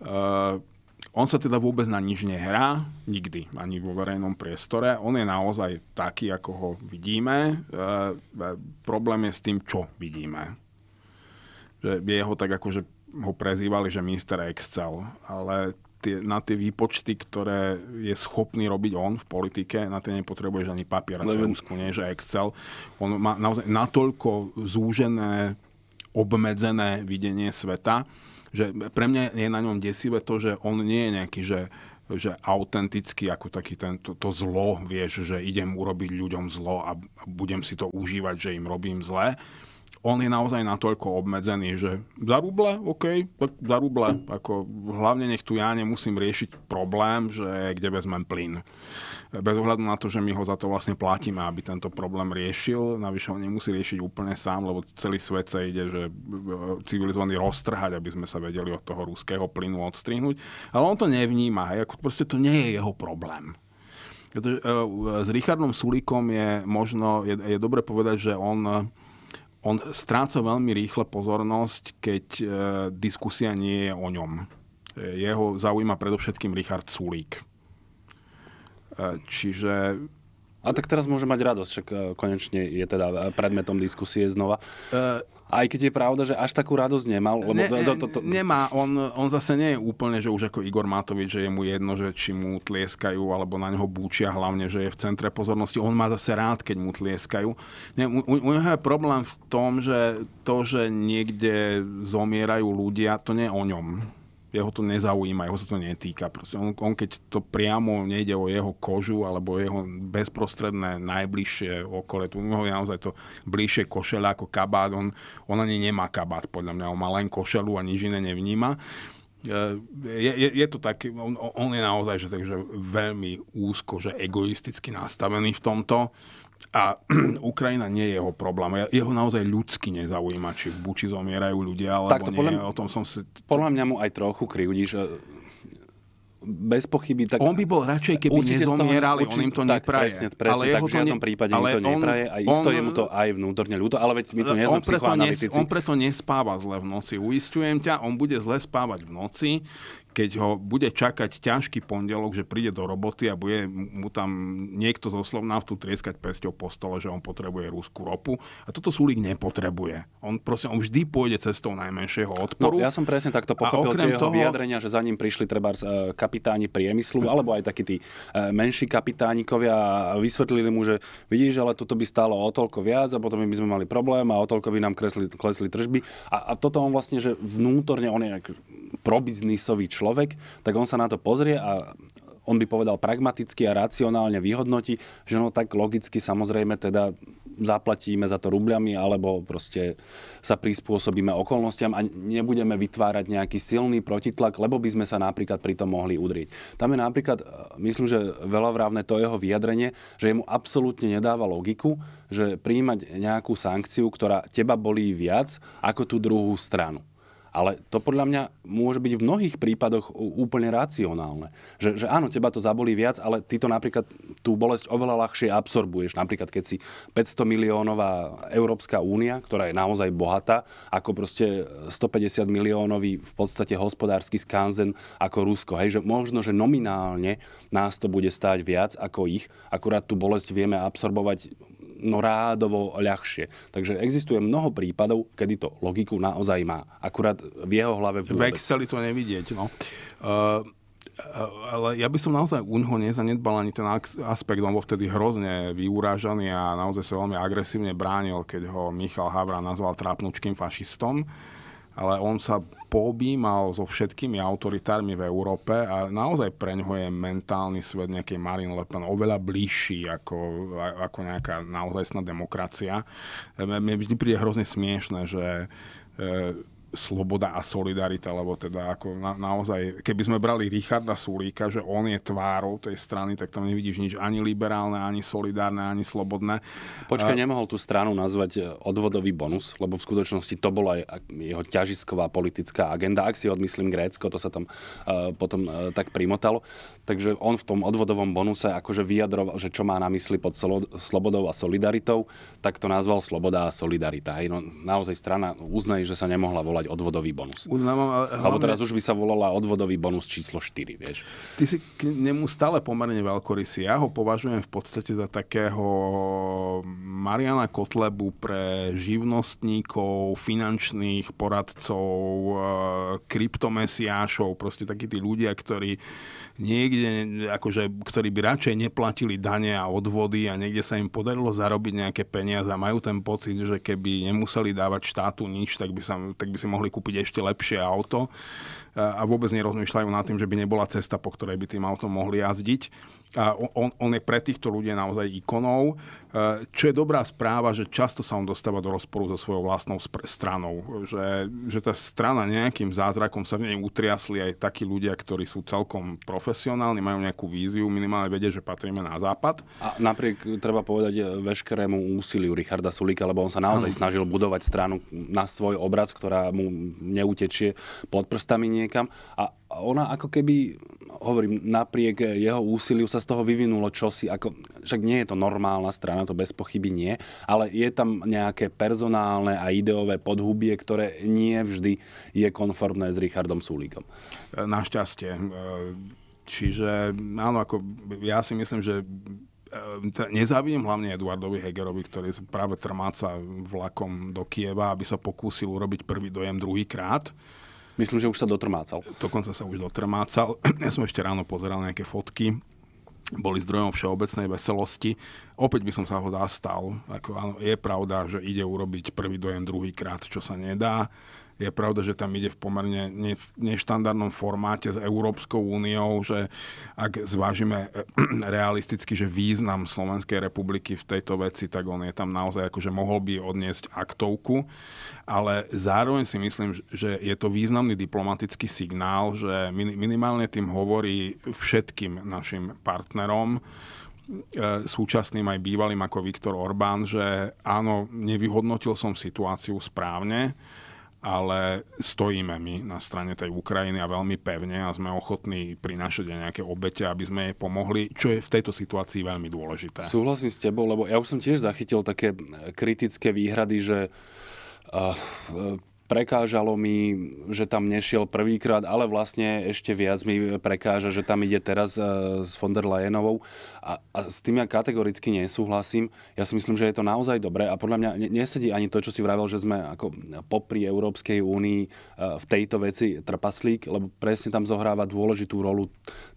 E- on sa teda vôbec na nič nehrá, nikdy, ani vo verejnom priestore. On je naozaj taký, ako ho vidíme. e, problém je s tým, čo vidíme že jeho tak akože ho prezývali, že Mr. Excel, ale tie, na tie výpočty, ktoré je schopný robiť on v politike, na tie nepotrebuješ ani papier, cerusku, nie, že Excel. On má naozaj natoľko zúžené, obmedzené videnie sveta, že pre mňa je na ňom desivé to, že on nie je nejaký, že že autenticky, ako taký to, to zlo, vieš, že idem urobiť ľuďom zlo a budem si to užívať, že im robím zle, on je naozaj natoľko obmedzený, že za ruble, OK, tak za ruble. Ako, hlavne nech tu ja nemusím riešiť problém, že kde vezmem plyn. Bez ohľadu na to, že my ho za to vlastne platíme, aby tento problém riešil. Navyše ho nemusí riešiť úplne sám, lebo celý svet sa ide, že e, civilizovaný roztrhať, aby sme sa vedeli od toho ruského plynu odstrihnúť. Ale on to nevníma. Hej. Ako, proste to nie je jeho problém. E, e, s Richardom Sulíkom je možno, je, je dobre povedať, že on on stráca veľmi rýchle pozornosť, keď e, diskusia nie je o ňom. E, jeho zaujíma predovšetkým Richard Sulík. E, čiže a tak teraz môže mať radosť, však e, konečne je teda e, predmetom diskusie znova. Uh, aj keď je pravda, že až takú radosť nemal. Lebo ne, to, to, to... Nemá, on, on zase nie je úplne, že už ako Igor Matovič, že je mu jedno, že či mu tlieskajú alebo na neho búčia, hlavne, že je v centre pozornosti. On má zase rád, keď mu tlieskajú. Ne, u, u neho je problém v tom, že to, že niekde zomierajú ľudia, to nie je o ňom jeho to nezaujíma, jeho sa to netýka. Proste on, on keď to priamo nejde o jeho kožu alebo jeho bezprostredné najbližšie okolie, tu je naozaj to bližšie košele ako kabát, on, on ani nemá kabát podľa mňa, on má len košelu a nič iné nevníma. Je, je, je to taký, on, on je naozaj že, takže veľmi úzko, že egoisticky nastavený v tomto a Ukrajina nie je jeho problém. Jeho naozaj ľudsky nezaujíma, či v Buči zomierajú ľudia, alebo tak to nie. Podľa, o tom som si... Podľa mňa mu aj trochu krivdíš bez pochyby. Tak... On by bol radšej, keby určite nezomierali, určite, on im to tak, nepraje. Presne, presne, ale tak v žiadnom ne... prípade ale im to on, nepraje a isto on, je mu to aj vnútorne ľúto, ale veď my to nie sme on preto, nes, on preto nespáva zle v noci, uistujem ťa, on bude zle spávať v noci, keď ho bude čakať ťažký pondelok, že príde do roboty a bude mu tam niekto zo Slovnaftu trieskať pesťou po stole, že on potrebuje rúskú ropu. A toto Sulík nepotrebuje. On, proste on vždy pôjde cestou najmenšieho odporu. No, ja som presne takto pochopil tie jeho toho... vyjadrenia, že za ním prišli treba e, kapitáni priemyslu, alebo aj takí tí e, menší kapitánikovia a vysvetlili mu, že vidíš, ale toto by stálo o toľko viac a potom by sme mali problém a o toľko by nám kresli, klesli tržby. A, a toto on vlastne, že vnútorne on je probiznisový človek človek, tak on sa na to pozrie a on by povedal pragmaticky a racionálne vyhodnotí, že no tak logicky samozrejme teda zaplatíme za to rubľami alebo proste sa prispôsobíme okolnostiam a nebudeme vytvárať nejaký silný protitlak, lebo by sme sa napríklad pri tom mohli udrieť. Tam je napríklad, e, myslím, že veľavrávne to jeho vyjadrenie, že mu absolútne nedáva logiku, že príjmať nejakú sankciu, ktorá teba bolí viac ako tú druhú stranu. Ale to podľa mňa môže byť v mnohých prípadoch úplne racionálne. Že, že áno, teba to zabolí viac, ale ty to napríklad tú bolesť oveľa ľahšie absorbuješ. Napríklad keď si 500 miliónová Európska únia, ktorá je naozaj bohatá, ako proste 150 miliónový v podstate hospodársky skanzen ako Rusko. Hej, že možno, že nominálne nás to bude stáť viac ako ich, akurát tú bolesť vieme absorbovať no rádovo ľahšie. Takže existuje mnoho prípadov, kedy to logiku naozaj má. Akurát v jeho hlave... V, Exceli to nevidieť, no. Uh, ale ja by som naozaj neho nezanedbal ani ten aspekt, on bol vtedy hrozne vyúražaný a naozaj sa veľmi agresívne bránil, keď ho Michal Havra nazval trápnučkým fašistom ale on sa poobímal so všetkými autoritármi v Európe a naozaj pre ňoho je mentálny svet nejakej Marine Le Pen oveľa bližší ako, ako nejaká naozajstná demokracia. Mne vždy príde hrozne smiešne, že e, sloboda a solidarita, lebo teda ako na, naozaj, keby sme brali Richarda Sulíka, že on je tvárou tej strany, tak tam nevidíš nič ani liberálne, ani solidárne, ani slobodné. Počkaj, nemohol tú stranu nazvať e, odvodový bonus, lebo v skutočnosti to bola jeho ťažisková politická agenda. Ak si odmyslím Grécko, to sa tam uh, potom uh, tak primotalo. Takže on v tom odvodovom bonuse akože vyjadroval, že čo má na mysli pod slobodou a solidaritou, tak to nazval sloboda a solidarita. Hej, no, naozaj strana uznaj, že sa nemohla volať odvodový bonus. Uznávam, ale hlavne... Lebo teraz už by sa volala odvodový bonus číslo 4, vieš. Ty si k nemu stále pomerne veľkorysý. Ja ho považujem v podstate za takého Mariana Kotlebu pre živnostníkov, finančných poradcov, eh, kryptomesiášov, proste takí tí ľudia, ktorí niekde, akože, ktorí by radšej neplatili dane a odvody a niekde sa im podarilo zarobiť nejaké peniaze a majú ten pocit, že keby nemuseli dávať štátu nič, tak by, sa, tak by si mohli kúpiť ešte lepšie auto a vôbec nerozmýšľajú nad tým, že by nebola cesta, po ktorej by tým autom mohli jazdiť. A on, on je pre týchto ľudí naozaj ikonou. Eh, čo je dobrá správa, že často sa on dostáva do rozporu so svojou vlastnou stranou. Že, že tá strana nejakým zázrakom sa v nej utriasli aj takí ľudia, ktorí sú celkom profesionálni, majú nejakú víziu, minimálne vedia, že patríme na západ. A napriek, treba povedať, eh, veškerému úsiliu Richarda Sulika, lebo on sa naozaj ano. snažil budovať stranu na svoj obraz, ktorá mu neutečie pod prstami niekam. A ona ako keby, hovorím, napriek jeho úsiliu sa z toho vyvinulo čosi, ako, však nie je to normálna strana, na to bez pochyby nie, ale je tam nejaké personálne a ideové podhubie, ktoré nie vždy je konformné s Richardom Sulíkom. E, našťastie. E, čiže áno, ako ja si myslím, že e, nezávidím hlavne Eduardovi Hegerovi, ktorý práve trmáca vlakom do Kieva, aby sa pokúsil urobiť prvý dojem druhýkrát. Myslím, že už sa dotrmácal. Dokonca sa už dotrmácal. Ja som ešte ráno pozeral nejaké fotky boli zdrojom všeobecnej veselosti. Opäť by som sa ho zastal. Ako, áno, je pravda, že ide urobiť prvý dojem druhýkrát, čo sa nedá. Je pravda, že tam ide v pomerne neštandardnom formáte s Európskou úniou, že ak zvážime eh, realisticky, že význam Slovenskej republiky v tejto veci, tak on je tam naozaj akože mohol by odniesť aktovku, ale zároveň si myslím, že je to významný diplomatický signál, že minimálne tým hovorí všetkým našim partnerom, eh, súčasným aj bývalým ako Viktor Orbán, že áno, nevyhodnotil som situáciu správne, ale stojíme my na strane tej Ukrajiny a veľmi pevne a sme ochotní prinášať aj nejaké obete, aby sme jej pomohli, čo je v tejto situácii veľmi dôležité. Súhlasím s tebou, lebo ja už som tiež zachytil také kritické výhrady, že uh, prekážalo mi, že tam nešiel prvýkrát, ale vlastne ešte viac mi prekáža, že tam ide teraz eh, s von der Leyenovou. A, a s tým ja kategoricky nesúhlasím. Ja si myslím, že je to naozaj dobré a podľa mňa nesedí ani to, čo si vravel, že sme ako popri Európskej únii eh, v tejto veci trpaslík, lebo presne tam zohráva dôležitú rolu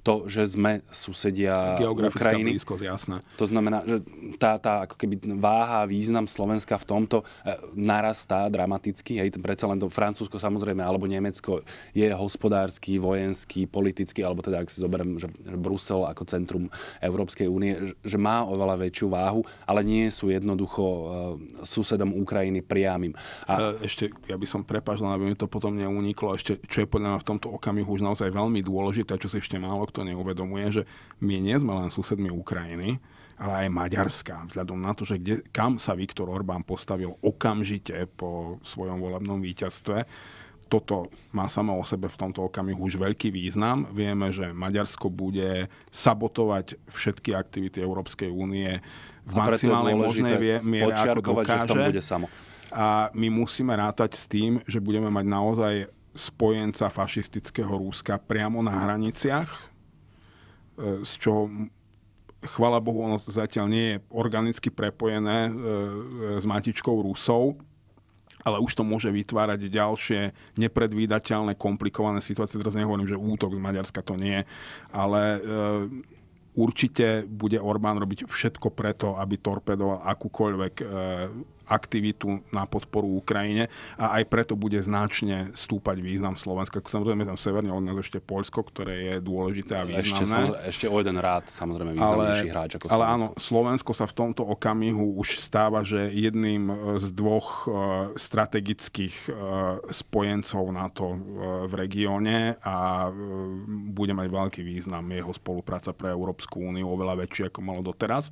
to, že sme susedia Ukrajiny. blízkosť, jasná. To znamená, že tá, tá ako keby váha, význam Slovenska v tomto e, narastá dramaticky. Hej, predsa len to Francúzsko samozrejme, alebo Nemecko je hospodársky, vojenský, politický, alebo teda ak si zoberiem, že Brusel ako centrum Európskej únie, že má oveľa väčšiu váhu, ale nie sú jednoducho e, susedom Ukrajiny priamým. A... E, ešte, ja by som prepažil, aby mi to potom neuniklo, ešte čo je podľa mňa v tomto okamihu už naozaj veľmi dôležité, čo si ešte málo to neuvedomuje, že my nie sme len susedmi Ukrajiny, ale aj Maďarska, vzhľadom na to, že kde, kam sa Viktor Orbán postavil okamžite po svojom volebnom víťazstve. Toto má samo o sebe v tomto okamihu už veľký význam. Vieme, že Maďarsko bude sabotovať všetky aktivity Európskej únie v maximálnej možnej miere, ako dokáže. Že v tom bude samo. A my musíme rátať s tým, že budeme mať naozaj spojenca fašistického Rúska priamo na hraniciach E, z čoho chvala Bohu, ono to zatiaľ nie je organicky prepojené e, e, s matičkou Rusov, ale už to môže vytvárať ďalšie nepredvídateľné, komplikované situácie. Teraz nehovorím, že útok z Maďarska to nie, ale určite bude Orbán robiť všetko preto, aby torpedoval akúkoľvek aktivitu na podporu Ukrajine a aj preto bude značne stúpať význam Slovenska. Samozrejme tam severne od nás ešte Poľsko, ktoré je dôležité a významné. Ešte, ešte o jeden rád samozrejme významnejší hráč ako Slovensko. Ale áno, Slovensko sa v tomto okamihu už stáva, že jedným e, z dvoch e, strategických e, spojencov NATO v regióne a bude mať veľký význam jeho spolupráca pre Európsku úniu, oveľa väčšia ako malo doteraz.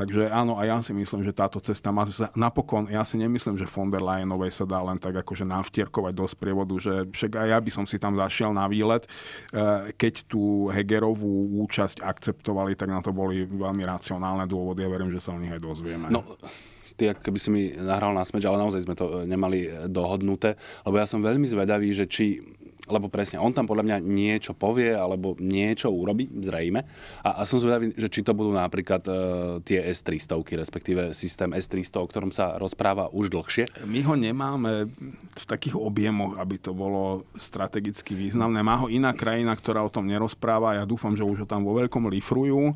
Takže áno, a ja si myslím, že táto cesta má zmysel. napokon, ja si nemyslím, že von der Leyenovej sa dá len tak akože navtierkovať do sprievodu, že však aj ja by som si tam zašiel na výlet. E, keď tú Hegerovú účasť akceptovali, tak na to boli veľmi racionálne dôvody a verím, že sa o nich aj dozvieme. No, ty keby si mi nahral na smeč, ale naozaj sme to e, nemali e, dohodnuté, lebo ja som veľmi zvedavý, že či lebo presne on tam podľa mňa niečo povie alebo niečo urobí, zrejme. A, a som zvedavý, že či to budú napríklad e, tie S300, respektíve systém S300, o ktorom sa rozpráva už dlhšie. My ho nemáme v takých objemoch, aby to bolo strategicky významné. Má ho iná krajina, ktorá o tom nerozpráva. Ja dúfam, že už ho tam vo veľkom lifrujú.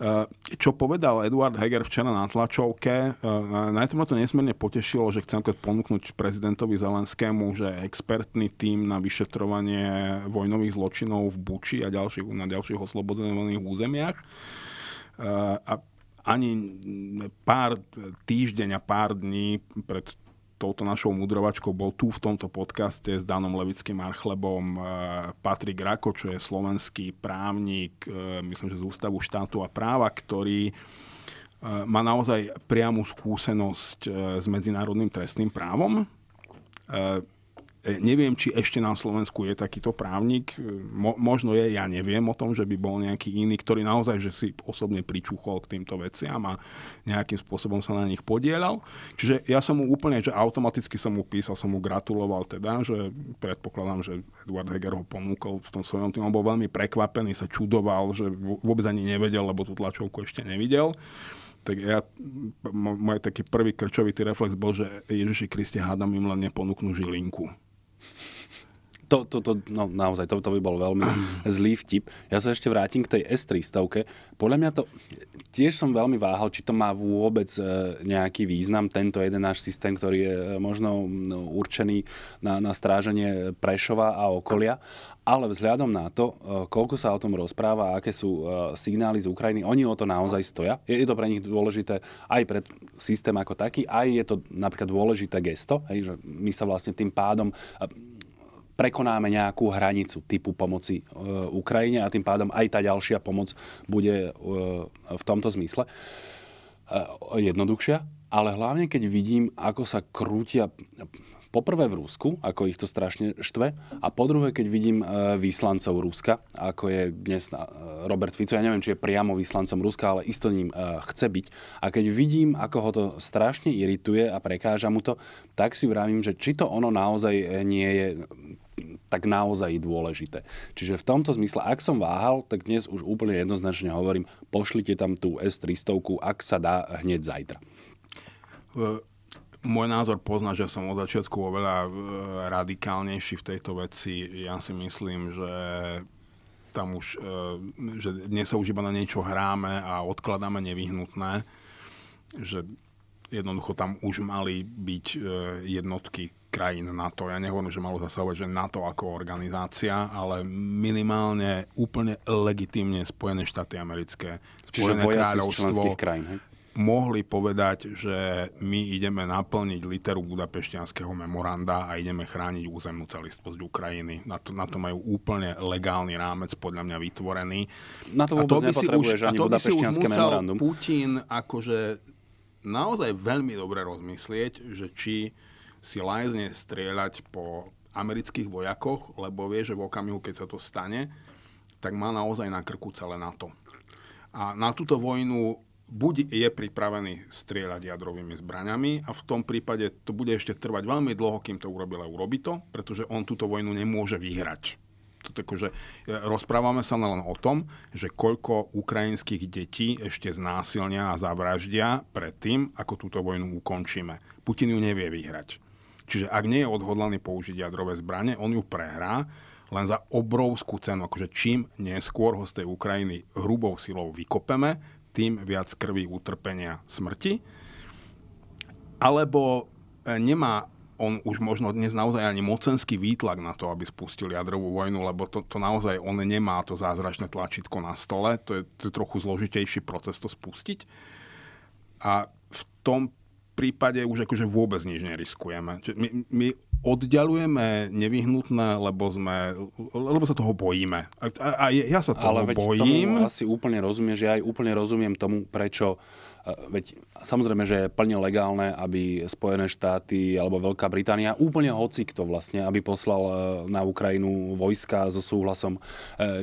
Eh, čo povedal Eduard Heger včera na tlačovke, eh, najprv ma to nesmierne potešilo, že chcem ponúknuť prezidentovi Zelenskému, že expertný tím na vyšetrovanie vojnových zločinov v Buči a ďalších, na ďalších oslobodzených územiach. Eh, a ani pár týždeň a pár dní pred touto našou mudrovačkou bol tu v tomto podcaste s Danom Levickým Archlebom e, Patrik Rako, čo je slovenský právnik, e, myslím, že z Ústavu štátu a práva, ktorý e, má naozaj priamu skúsenosť s medzinárodným trestným právom. E, neviem, či ešte na Slovensku je takýto právnik. E, mo, možno je, ja neviem o tom, že by bol nejaký iný, ktorý naozaj že si osobne pričúchol k týmto veciam a nejakým spôsobom sa na nich podielal. Čiže ja som mu úplne, že automaticky som mu písal, som mu gratuloval teda, že predpokladám, že Eduard Heger ho ponúkol v tom svojom tým, on bol veľmi prekvapený, sa čudoval, že vôbec ani nevedel, lebo tú tlačovku ešte nevidel tak ja, môj taký prvý krčovitý reflex bol, že Ježiši Kriste, hádam im len neponúknu žilinku to, to, to, no naozaj, to, to by bol veľmi zlý vtip. Ja sa ešte vrátim k tej S300. Podľa mňa to, tiež som veľmi váhal, či to má vôbec e, nejaký význam, tento jeden náš systém, ktorý je e, možno no, určený na, na stráženie Prešova a okolia, ale vzhľadom na to, e, koľko sa o tom rozpráva a aké sú signály z Ukrajiny, oni o to naozaj stoja. Je to pre nich dôležité aj pre systém ako taký, aj je to napríklad dôležité gesto, hej, že my sa vlastne tým pádom prekonáme nejakú hranicu typu pomoci e, Ukrajine a tým pádom aj tá ďalšia pomoc bude e, v tomto zmysle e, jednoduchšia. Ale hlavne, keď vidím, ako sa krútia poprvé v Rusku, ako ich to strašne štve, a po druhé, keď vidím výslancov Ruska, ako je dnes Robert Fico, ja neviem, či je priamo výslancom Ruska, ale isto ním chce byť. A keď vidím, ako ho to strašne irituje a prekáža mu to, tak si vravím, že či to ono naozaj nie je tak naozaj dôležité. Čiže v tomto zmysle, ak som váhal, tak dnes už úplne jednoznačne hovorím, pošlite tam tú S300, ak sa dá hneď zajtra. E, môj názor pozná, že som od začiatku oveľa e, radikálnejší v tejto veci. Ja si myslím, že tam už, e, že dnes sa už iba na niečo hráme a odkladáme nevyhnutné, že jednoducho tam už mali byť e, jednotky krajín NATO. Ja nehovorím, že malo zasahovať, že NATO ako organizácia, ale minimálne úplne legitimne Spojené štáty americké, Čiže kráľovstvo, krajín, hej? mohli povedať, že my ideme naplniť literu Budapešťanského memoranda a ideme chrániť územnú celistvosť Ukrajiny. Na to, na to majú úplne legálny rámec, podľa mňa vytvorený. Na to vôbec a to by si už, ani a to by si už musel memorandum. Putin akože naozaj veľmi dobre rozmyslieť, že či si lajzne strieľať po amerických vojakoch, lebo vie, že v okamihu, keď sa to stane, tak má naozaj na krku celé NATO. A na túto vojnu buď je pripravený strieľať jadrovými zbraňami a v tom prípade to bude ešte trvať veľmi dlho, kým to a urobi to, pretože on túto vojnu nemôže vyhrať že e, rozprávame sa len o tom, že koľko ukrajinských detí ešte znásilnia a zavraždia predtým, ako túto vojnu ukončíme. Putin ju nevie vyhrať. Čiže ak nie je odhodlaný použiť jadrové zbranie, on ju prehrá len za obrovskú cenu. Akože čím neskôr ho z tej Ukrajiny hrubou silou vykopeme, tým viac krvi, utrpenia, smrti. Alebo e, nemá on už možno dnes naozaj ani mocenský výtlak na to, aby spustil jadrovú vojnu, lebo to, to naozaj on nemá to zázračné tlačítko na stole, to je, to je trochu zložitejší proces to spustiť. A v tom prípade už akože vôbec nič neriskujeme. Čiže my, my oddialujeme nevyhnutné, lebo, sme, lebo sa toho bojíme. A, a, a ja sa toho Ale veď bojím. Ale asi úplne že ja aj úplne rozumiem tomu, prečo Veď samozrejme, že je plne legálne, aby Spojené štáty alebo Veľká Británia, úplne hoci kto vlastne, aby poslal e, na Ukrajinu vojska so súhlasom e,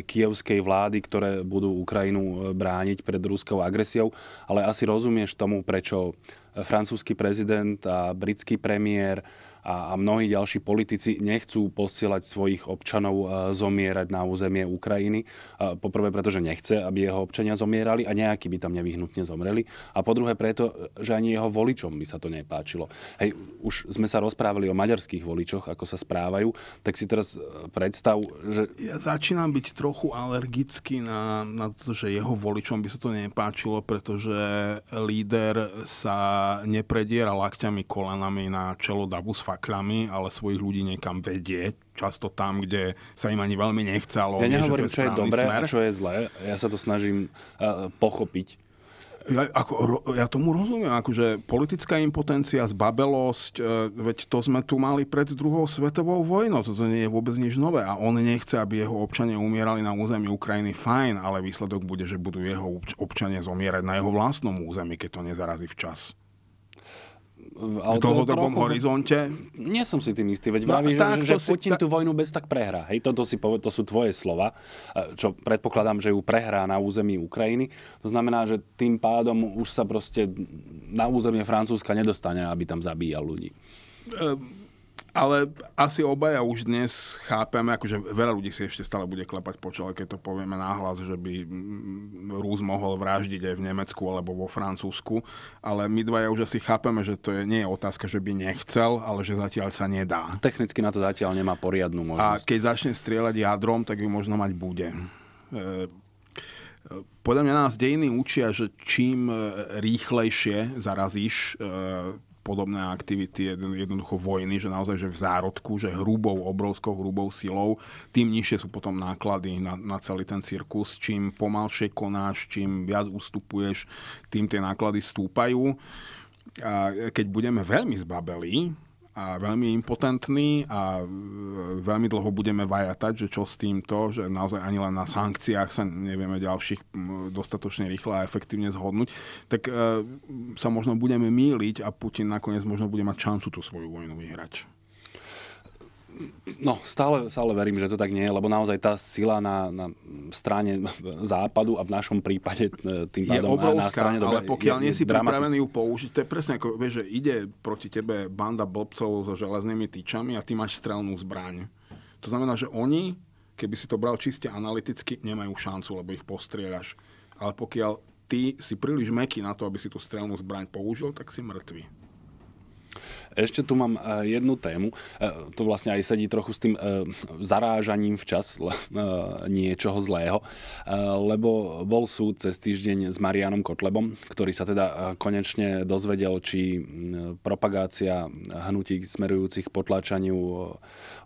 kievskej vlády, ktoré budú Ukrajinu e, brániť pred ruskou agresiou. Ale asi rozumieš tomu, prečo francúzsky prezident a britský premiér a, a mnohí ďalší politici nechcú posielať svojich občanov zomierať na územie Ukrajiny. Poprvé, pretože nechce, aby jeho občania zomierali a nejakí by tam nevyhnutne zomreli. A po druhé, preto, že ani jeho voličom by sa to nepáčilo. Hej, už sme sa rozprávali o maďarských voličoch, ako sa správajú, tak si teraz e, predstav, že... Ja začínam byť trochu alergický na, na to, že jeho voličom by sa to nepáčilo, pretože líder sa neprediera lakťami kolenami na čelo Davos záklami, ale svojich ľudí niekam vedie, často tam, kde sa im ani veľmi nechce, ale Ja nehovorím, vie, čo je, je dobré smer. a čo je zlé, ja sa to snažím uh, pochopiť. Ja, ako, ro, ja tomu rozumiem, akože politická impotencia, zbabelosť, e, eh, veď to sme tu mali pred druhou svetovou vojnou, toto nie je vôbec nič nové a on nechce, aby jeho občania umierali na území Ukrajiny, fajn, ale výsledok bude, že budú jeho občania zomierať na jeho vlastnom území, keď to nezarazí včas v, dlhodobom trochu, horizonte? Nie som si tým istý, veď no, vravíš, tak, že, že Putin tak... tú vojnu bez tak prehrá. Hej, toto si poved, to sú tvoje slova, eh, čo predpokladám, že ju prehrá na území Ukrajiny. To znamená, že tým pádom už sa proste na územie Francúzska nedostane, aby tam zabíjal ľudí. Um ale asi obaja už dnes chápeme, akože veľa ľudí si ešte stále bude klepať po čele, keď to povieme náhlas, že by mm, mm, Rus mohol vraždiť aj v Nemecku alebo vo Francúzsku, ale my dvaja už asi chápeme, že to je, nie je otázka, že by nechcel, ale že zatiaľ sa nedá. Technicky na to zatiaľ nemá poriadnu možnosť. A keď začne strieľať jadrom, tak ju možno mať bude. E- podľa mňa nás dejiny učia, že čím e, rýchlejšie zarazíš e, podobné aktivity, jednoducho vojny, že naozaj, že v zárodku, že hrubou, obrovskou hrubou silou, tým nižšie sú potom náklady na, na celý ten cirkus. Čím pomalšie konáš, čím viac ustupuješ, tým tie náklady stúpajú. A keď budeme veľmi zbabelí, a veľmi impotentní a veľmi dlho budeme vajatať, že čo s týmto, že naozaj ani len na sankciách sa nevieme ďalších dostatočne rýchle a efektívne zhodnúť, tak e, sa možno budeme míliť a Putin nakoniec možno bude mať šancu tú svoju vojnu vyhrať. No, stále, stále verím, že to tak nie je, lebo naozaj tá sila na, na strane západu a v našom prípade e, tým pádom je obrovská, na strane dobra, ale pokiaľ je, nie si pripravený ju použiť, to je presne ako, vieš, že ide proti tebe banda blbcov so železnými tyčami a ty máš strelnú zbraň. To znamená, že oni, keby si to bral čiste analyticky, nemajú šancu, lebo ich postrieľaš. Ale pokiaľ ty si príliš meký na to, aby si tú strelnú zbraň použil, tak si mŕtvy. Ešte tu mám e, jednu tému. E, to vlastne aj sedí trochu s tým e, zarážaním včas niečoho zlého. Lebo bol súd cez týždeň s Marianom Kotlebom, ktorý sa teda konečne dozvedel, či propagácia hnutí smerujúcich potláčaniu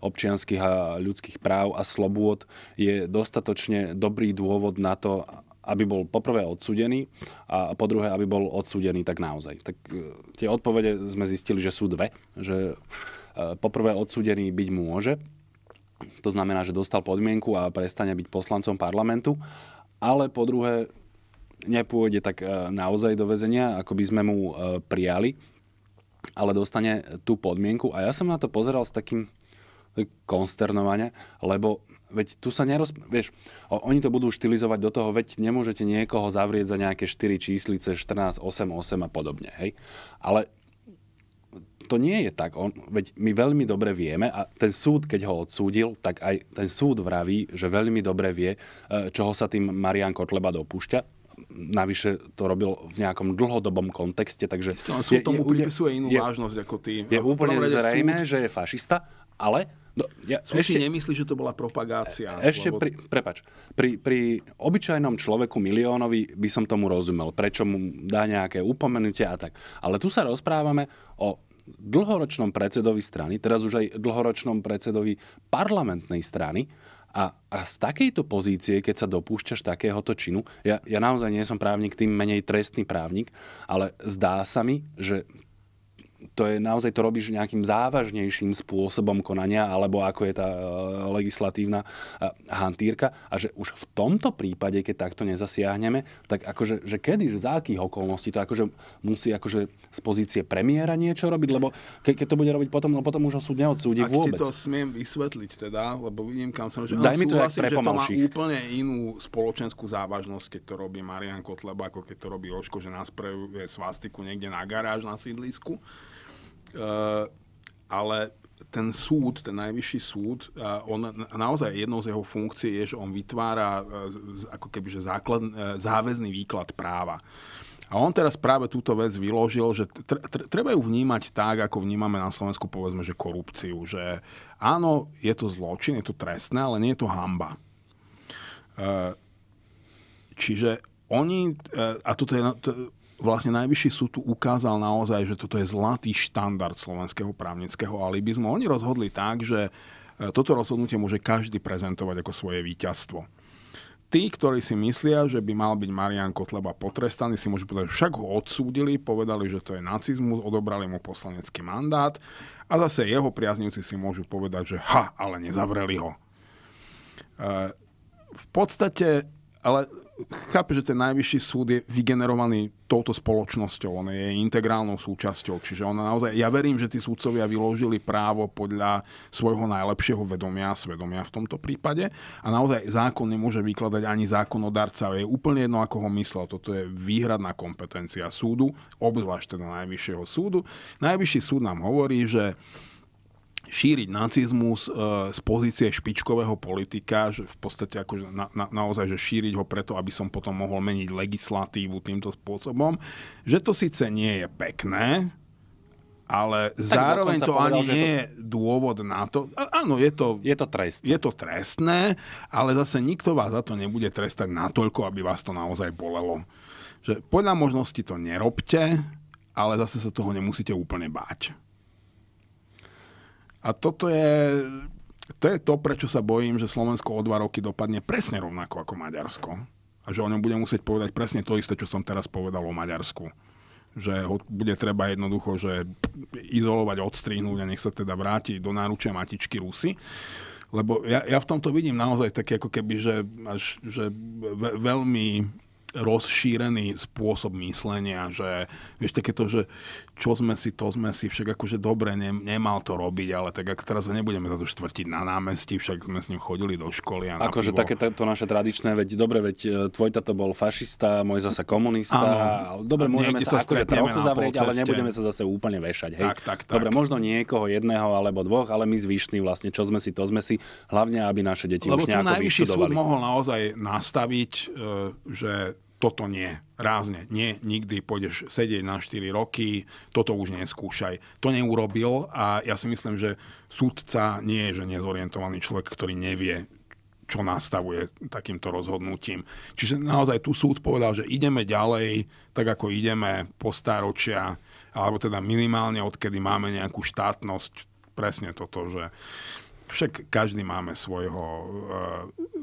občianských a ľudských práv a slobôd je dostatočne dobrý dôvod na to, aby bol poprvé odsudený a po druhé, aby bol odsudený tak naozaj. Tak e, tie odpovede sme zistili, že sú dve. Že e, poprvé odsudený byť môže, to znamená, že dostal podmienku a prestane byť poslancom parlamentu, ale po druhé nepôjde tak e, naozaj do väzenia, ako by sme mu prijali, ale dostane tú podmienku. A ja som na to pozeral s takým konsternovania, lebo veď tu sa neroz... Vieš, oni to budú štilizovať do toho, veď nemôžete niekoho zavrieť za nejaké 4 číslice, 14, 8, 8 a podobne, hej? Ale to nie je tak. On, veď my veľmi dobre vieme, a ten súd, keď ho odsúdil, tak aj ten súd vraví, že veľmi dobre vie, e, čoho sa tým Marian Kotleba dopúšťa. Navyše to robil v nejakom dlhodobom kontexte, takže... Isté, súd je, je, pripisuje inú je, vážnosť ako ty. Je úplne zrejme, súd... že je fašista, ale No, ja Som ešte, si nemyslí, že to bola propagácia. E, ešte, lebo... pri, prepač, pri, pri obyčajnom človeku miliónovi by som tomu rozumel, prečo mu dá nejaké upomenutie a tak. Ale tu sa rozprávame o dlhoročnom predsedovi strany, teraz už aj dlhoročnom predsedovi parlamentnej strany a, a z takejto pozície, keď sa dopúšťaš takéhoto činu, ja, ja naozaj nie som právnik, tým menej trestný právnik, ale zdá sa mi, že to je naozaj to robíš nejakým závažnejším spôsobom konania, alebo ako je tá e, legislatívna e, hantírka. A že už v tomto prípade, keď takto nezasiahneme, tak akože, že kedy, že za akých okolností to akože musí akože z pozície premiéra niečo robiť, lebo ke, keď to bude robiť potom, no potom už ho súd neodsúdi Ak vôbec. Ak to smiem vysvetliť teda, lebo vidím, kam som, že Daj mi to súhlasím, že to má úplne inú spoločenskú závažnosť, keď to robí Marian Kotleba, ako keď to robí Oško, že nás prejuje svastiku niekde na garáž na sídlisku. Eh, ale ten súd, ten najvyšší súd, eh, on naozaj jednou z jeho funkcií je, že on vytvára eh, ako keby že základ, záväzný výklad práva. A on teraz práve túto vec vyložil, že treba ju vnímať tak, ako vnímame na Slovensku povedzme, že korupciu. Že áno, je to zločin, je to trestné, ale nie je to hamba. Čiže oni, a toto je, vlastne Najvyšší súd tu ukázal naozaj, že toto je zlatý štandard slovenského právnického alibizmu. Oni rozhodli tak, že e, toto rozhodnutie môže každý prezentovať ako svoje víťazstvo. Tí, ktorí si myslia, že by mal byť Marian Kotleba potrestaný, si môžu povedať, že však ho odsúdili, povedali, že to je nacizmus, odobrali mu poslanecký mandát a zase jeho priaznivci si môžu povedať, že ha, ale nezavreli ho. E, v podstate, ale chápe, že ten najvyšší súd je vygenerovaný touto spoločnosťou, on je integrálnou súčasťou, čiže ona naozaj, ja verím, že tí súdcovia vyložili právo podľa svojho najlepšieho vedomia a svedomia v tomto prípade a naozaj zákon nemôže vykladať ani zákonodarca, je úplne jedno, ako ho myslel, toto je výhradná kompetencia súdu, obzvlášť teda najvyššieho súdu. Najvyšší súd nám hovorí, že šíriť nacizmus e, z pozície špičkového politika, že v podstate akože na, na, naozaj, že šíriť ho preto, aby som potom mohol meniť legislatívu týmto spôsobom, že to síce nie je pekné, ale tak zároveň to povedal, ani nie je to... dôvod na to. A, áno, je to, je, to trestné. je to trestné, ale zase nikto vás za to nebude trestať natoľko, aby vás to naozaj bolelo. Že podľa možnosti to nerobte, ale zase sa toho nemusíte úplne báť. A toto je, to je to, prečo sa bojím, že Slovensko o dva roky dopadne presne rovnako ako Maďarsko. A že o ňom budem musieť povedať presne to isté, čo som teraz povedal o Maďarsku že ho bude treba jednoducho že izolovať, odstrihnúť a nech sa teda vráti do náručia matičky Rusy. Lebo ja, ja v tomto vidím naozaj taký ako keby, že, až, že ve, veľmi rozšírený spôsob myslenia, že vieš, takéto, že čo sme si, to sme si, však akože dobre, ne, nemal to robiť, ale tak ak teraz ho nebudeme za to štvrtiť na námestí, však sme s ním chodili do školy. A akože také to naše tradičné, veď dobre, veď e, tvoj tato bol fašista, môj zase komunista, ano, ale dobre, môžeme sa, sa akože trochu zavrieť, ale nebudeme sa zase úplne vešať. Hej. Tak, tak, tak. Dobre, možno niekoho jedného alebo dvoch, ale my zvyšní vlastne, čo sme si, to sme si, hlavne aby naše deti Lebo už nejako najvyšší súd mohol naozaj nastaviť, e, že toto nie, rázne, nie, nikdy pôjdeš sedieť na 4 roky, toto už neskúšaj. To neurobil a ja si myslím, že súdca nie je že nezorientovaný človek, ktorý nevie, čo nastavuje takýmto rozhodnutím. Čiže naozaj tu súd povedal, že ideme ďalej, tak ako ideme po stáročia, alebo teda minimálne odkedy máme nejakú štátnosť, presne toto, že však každý máme svojho uh,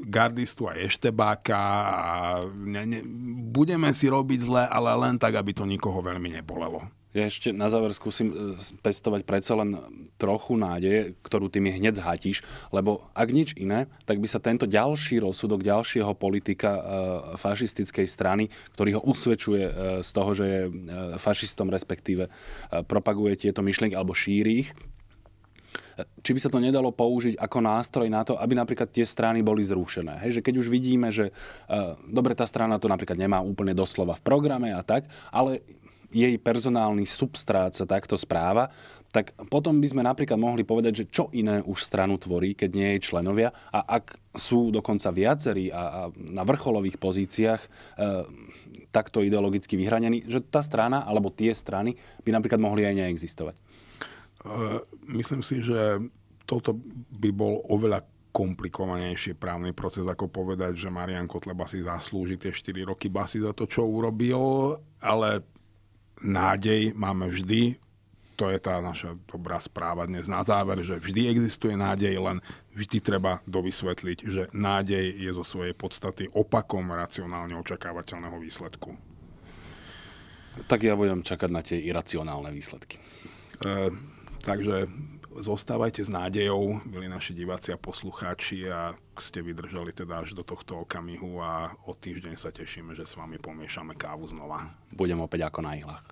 gardistu a eštebáka a ne, ne, budeme si robiť zle, ale len tak, aby to nikoho veľmi nebolelo. Ja ešte na záver skúsim eh, pestovať predsa len trochu nádeje, ktorú ty mi hneď zhatíš, lebo ak nič iné, tak by sa tento ďalší rozsudok ďalšieho politika e, fašistickej strany, ktorý ho usvedčuje e, z toho, že je e, fašistom, respektíve e, propaguje tieto myšlienky alebo šíri ich, či by sa to nedalo použiť ako nástroj na to, aby napríklad tie strany boli zrušené. Hej, že keď už vidíme, že uh, dobre, tá strana to napríklad nemá úplne doslova v programe a tak, ale jej personálny substrát sa takto správa, tak potom by sme napríklad mohli povedať, že čo iné už stranu tvorí, keď nie jej členovia a ak sú dokonca viacerí a, a na vrcholových pozíciách e, takto ideologicky vyhranení, že tá strana alebo tie strany by napríklad mohli aj neexistovať. E, myslím si, že toto by bol oveľa komplikovanejší právny proces, ako povedať, že Marian Kotleba si zaslúži tie 4 roky basy za to, čo urobil, ale nádej máme vždy. To je tá naša dobrá správa dnes na záver, že vždy existuje nádej, len vždy treba dovysvetliť, že nádej je zo svojej podstaty opakom racionálne očakávateľného výsledku. Tak ja budem čakať na tie iracionálne výsledky. Uh, Takže zostávajte s nádejou, milí naši diváci a poslucháči, a ste vydržali teda až do tohto okamihu a o týždeň sa tešíme, že s vami pomiešame kávu znova. Budem opäť ako na ihlách.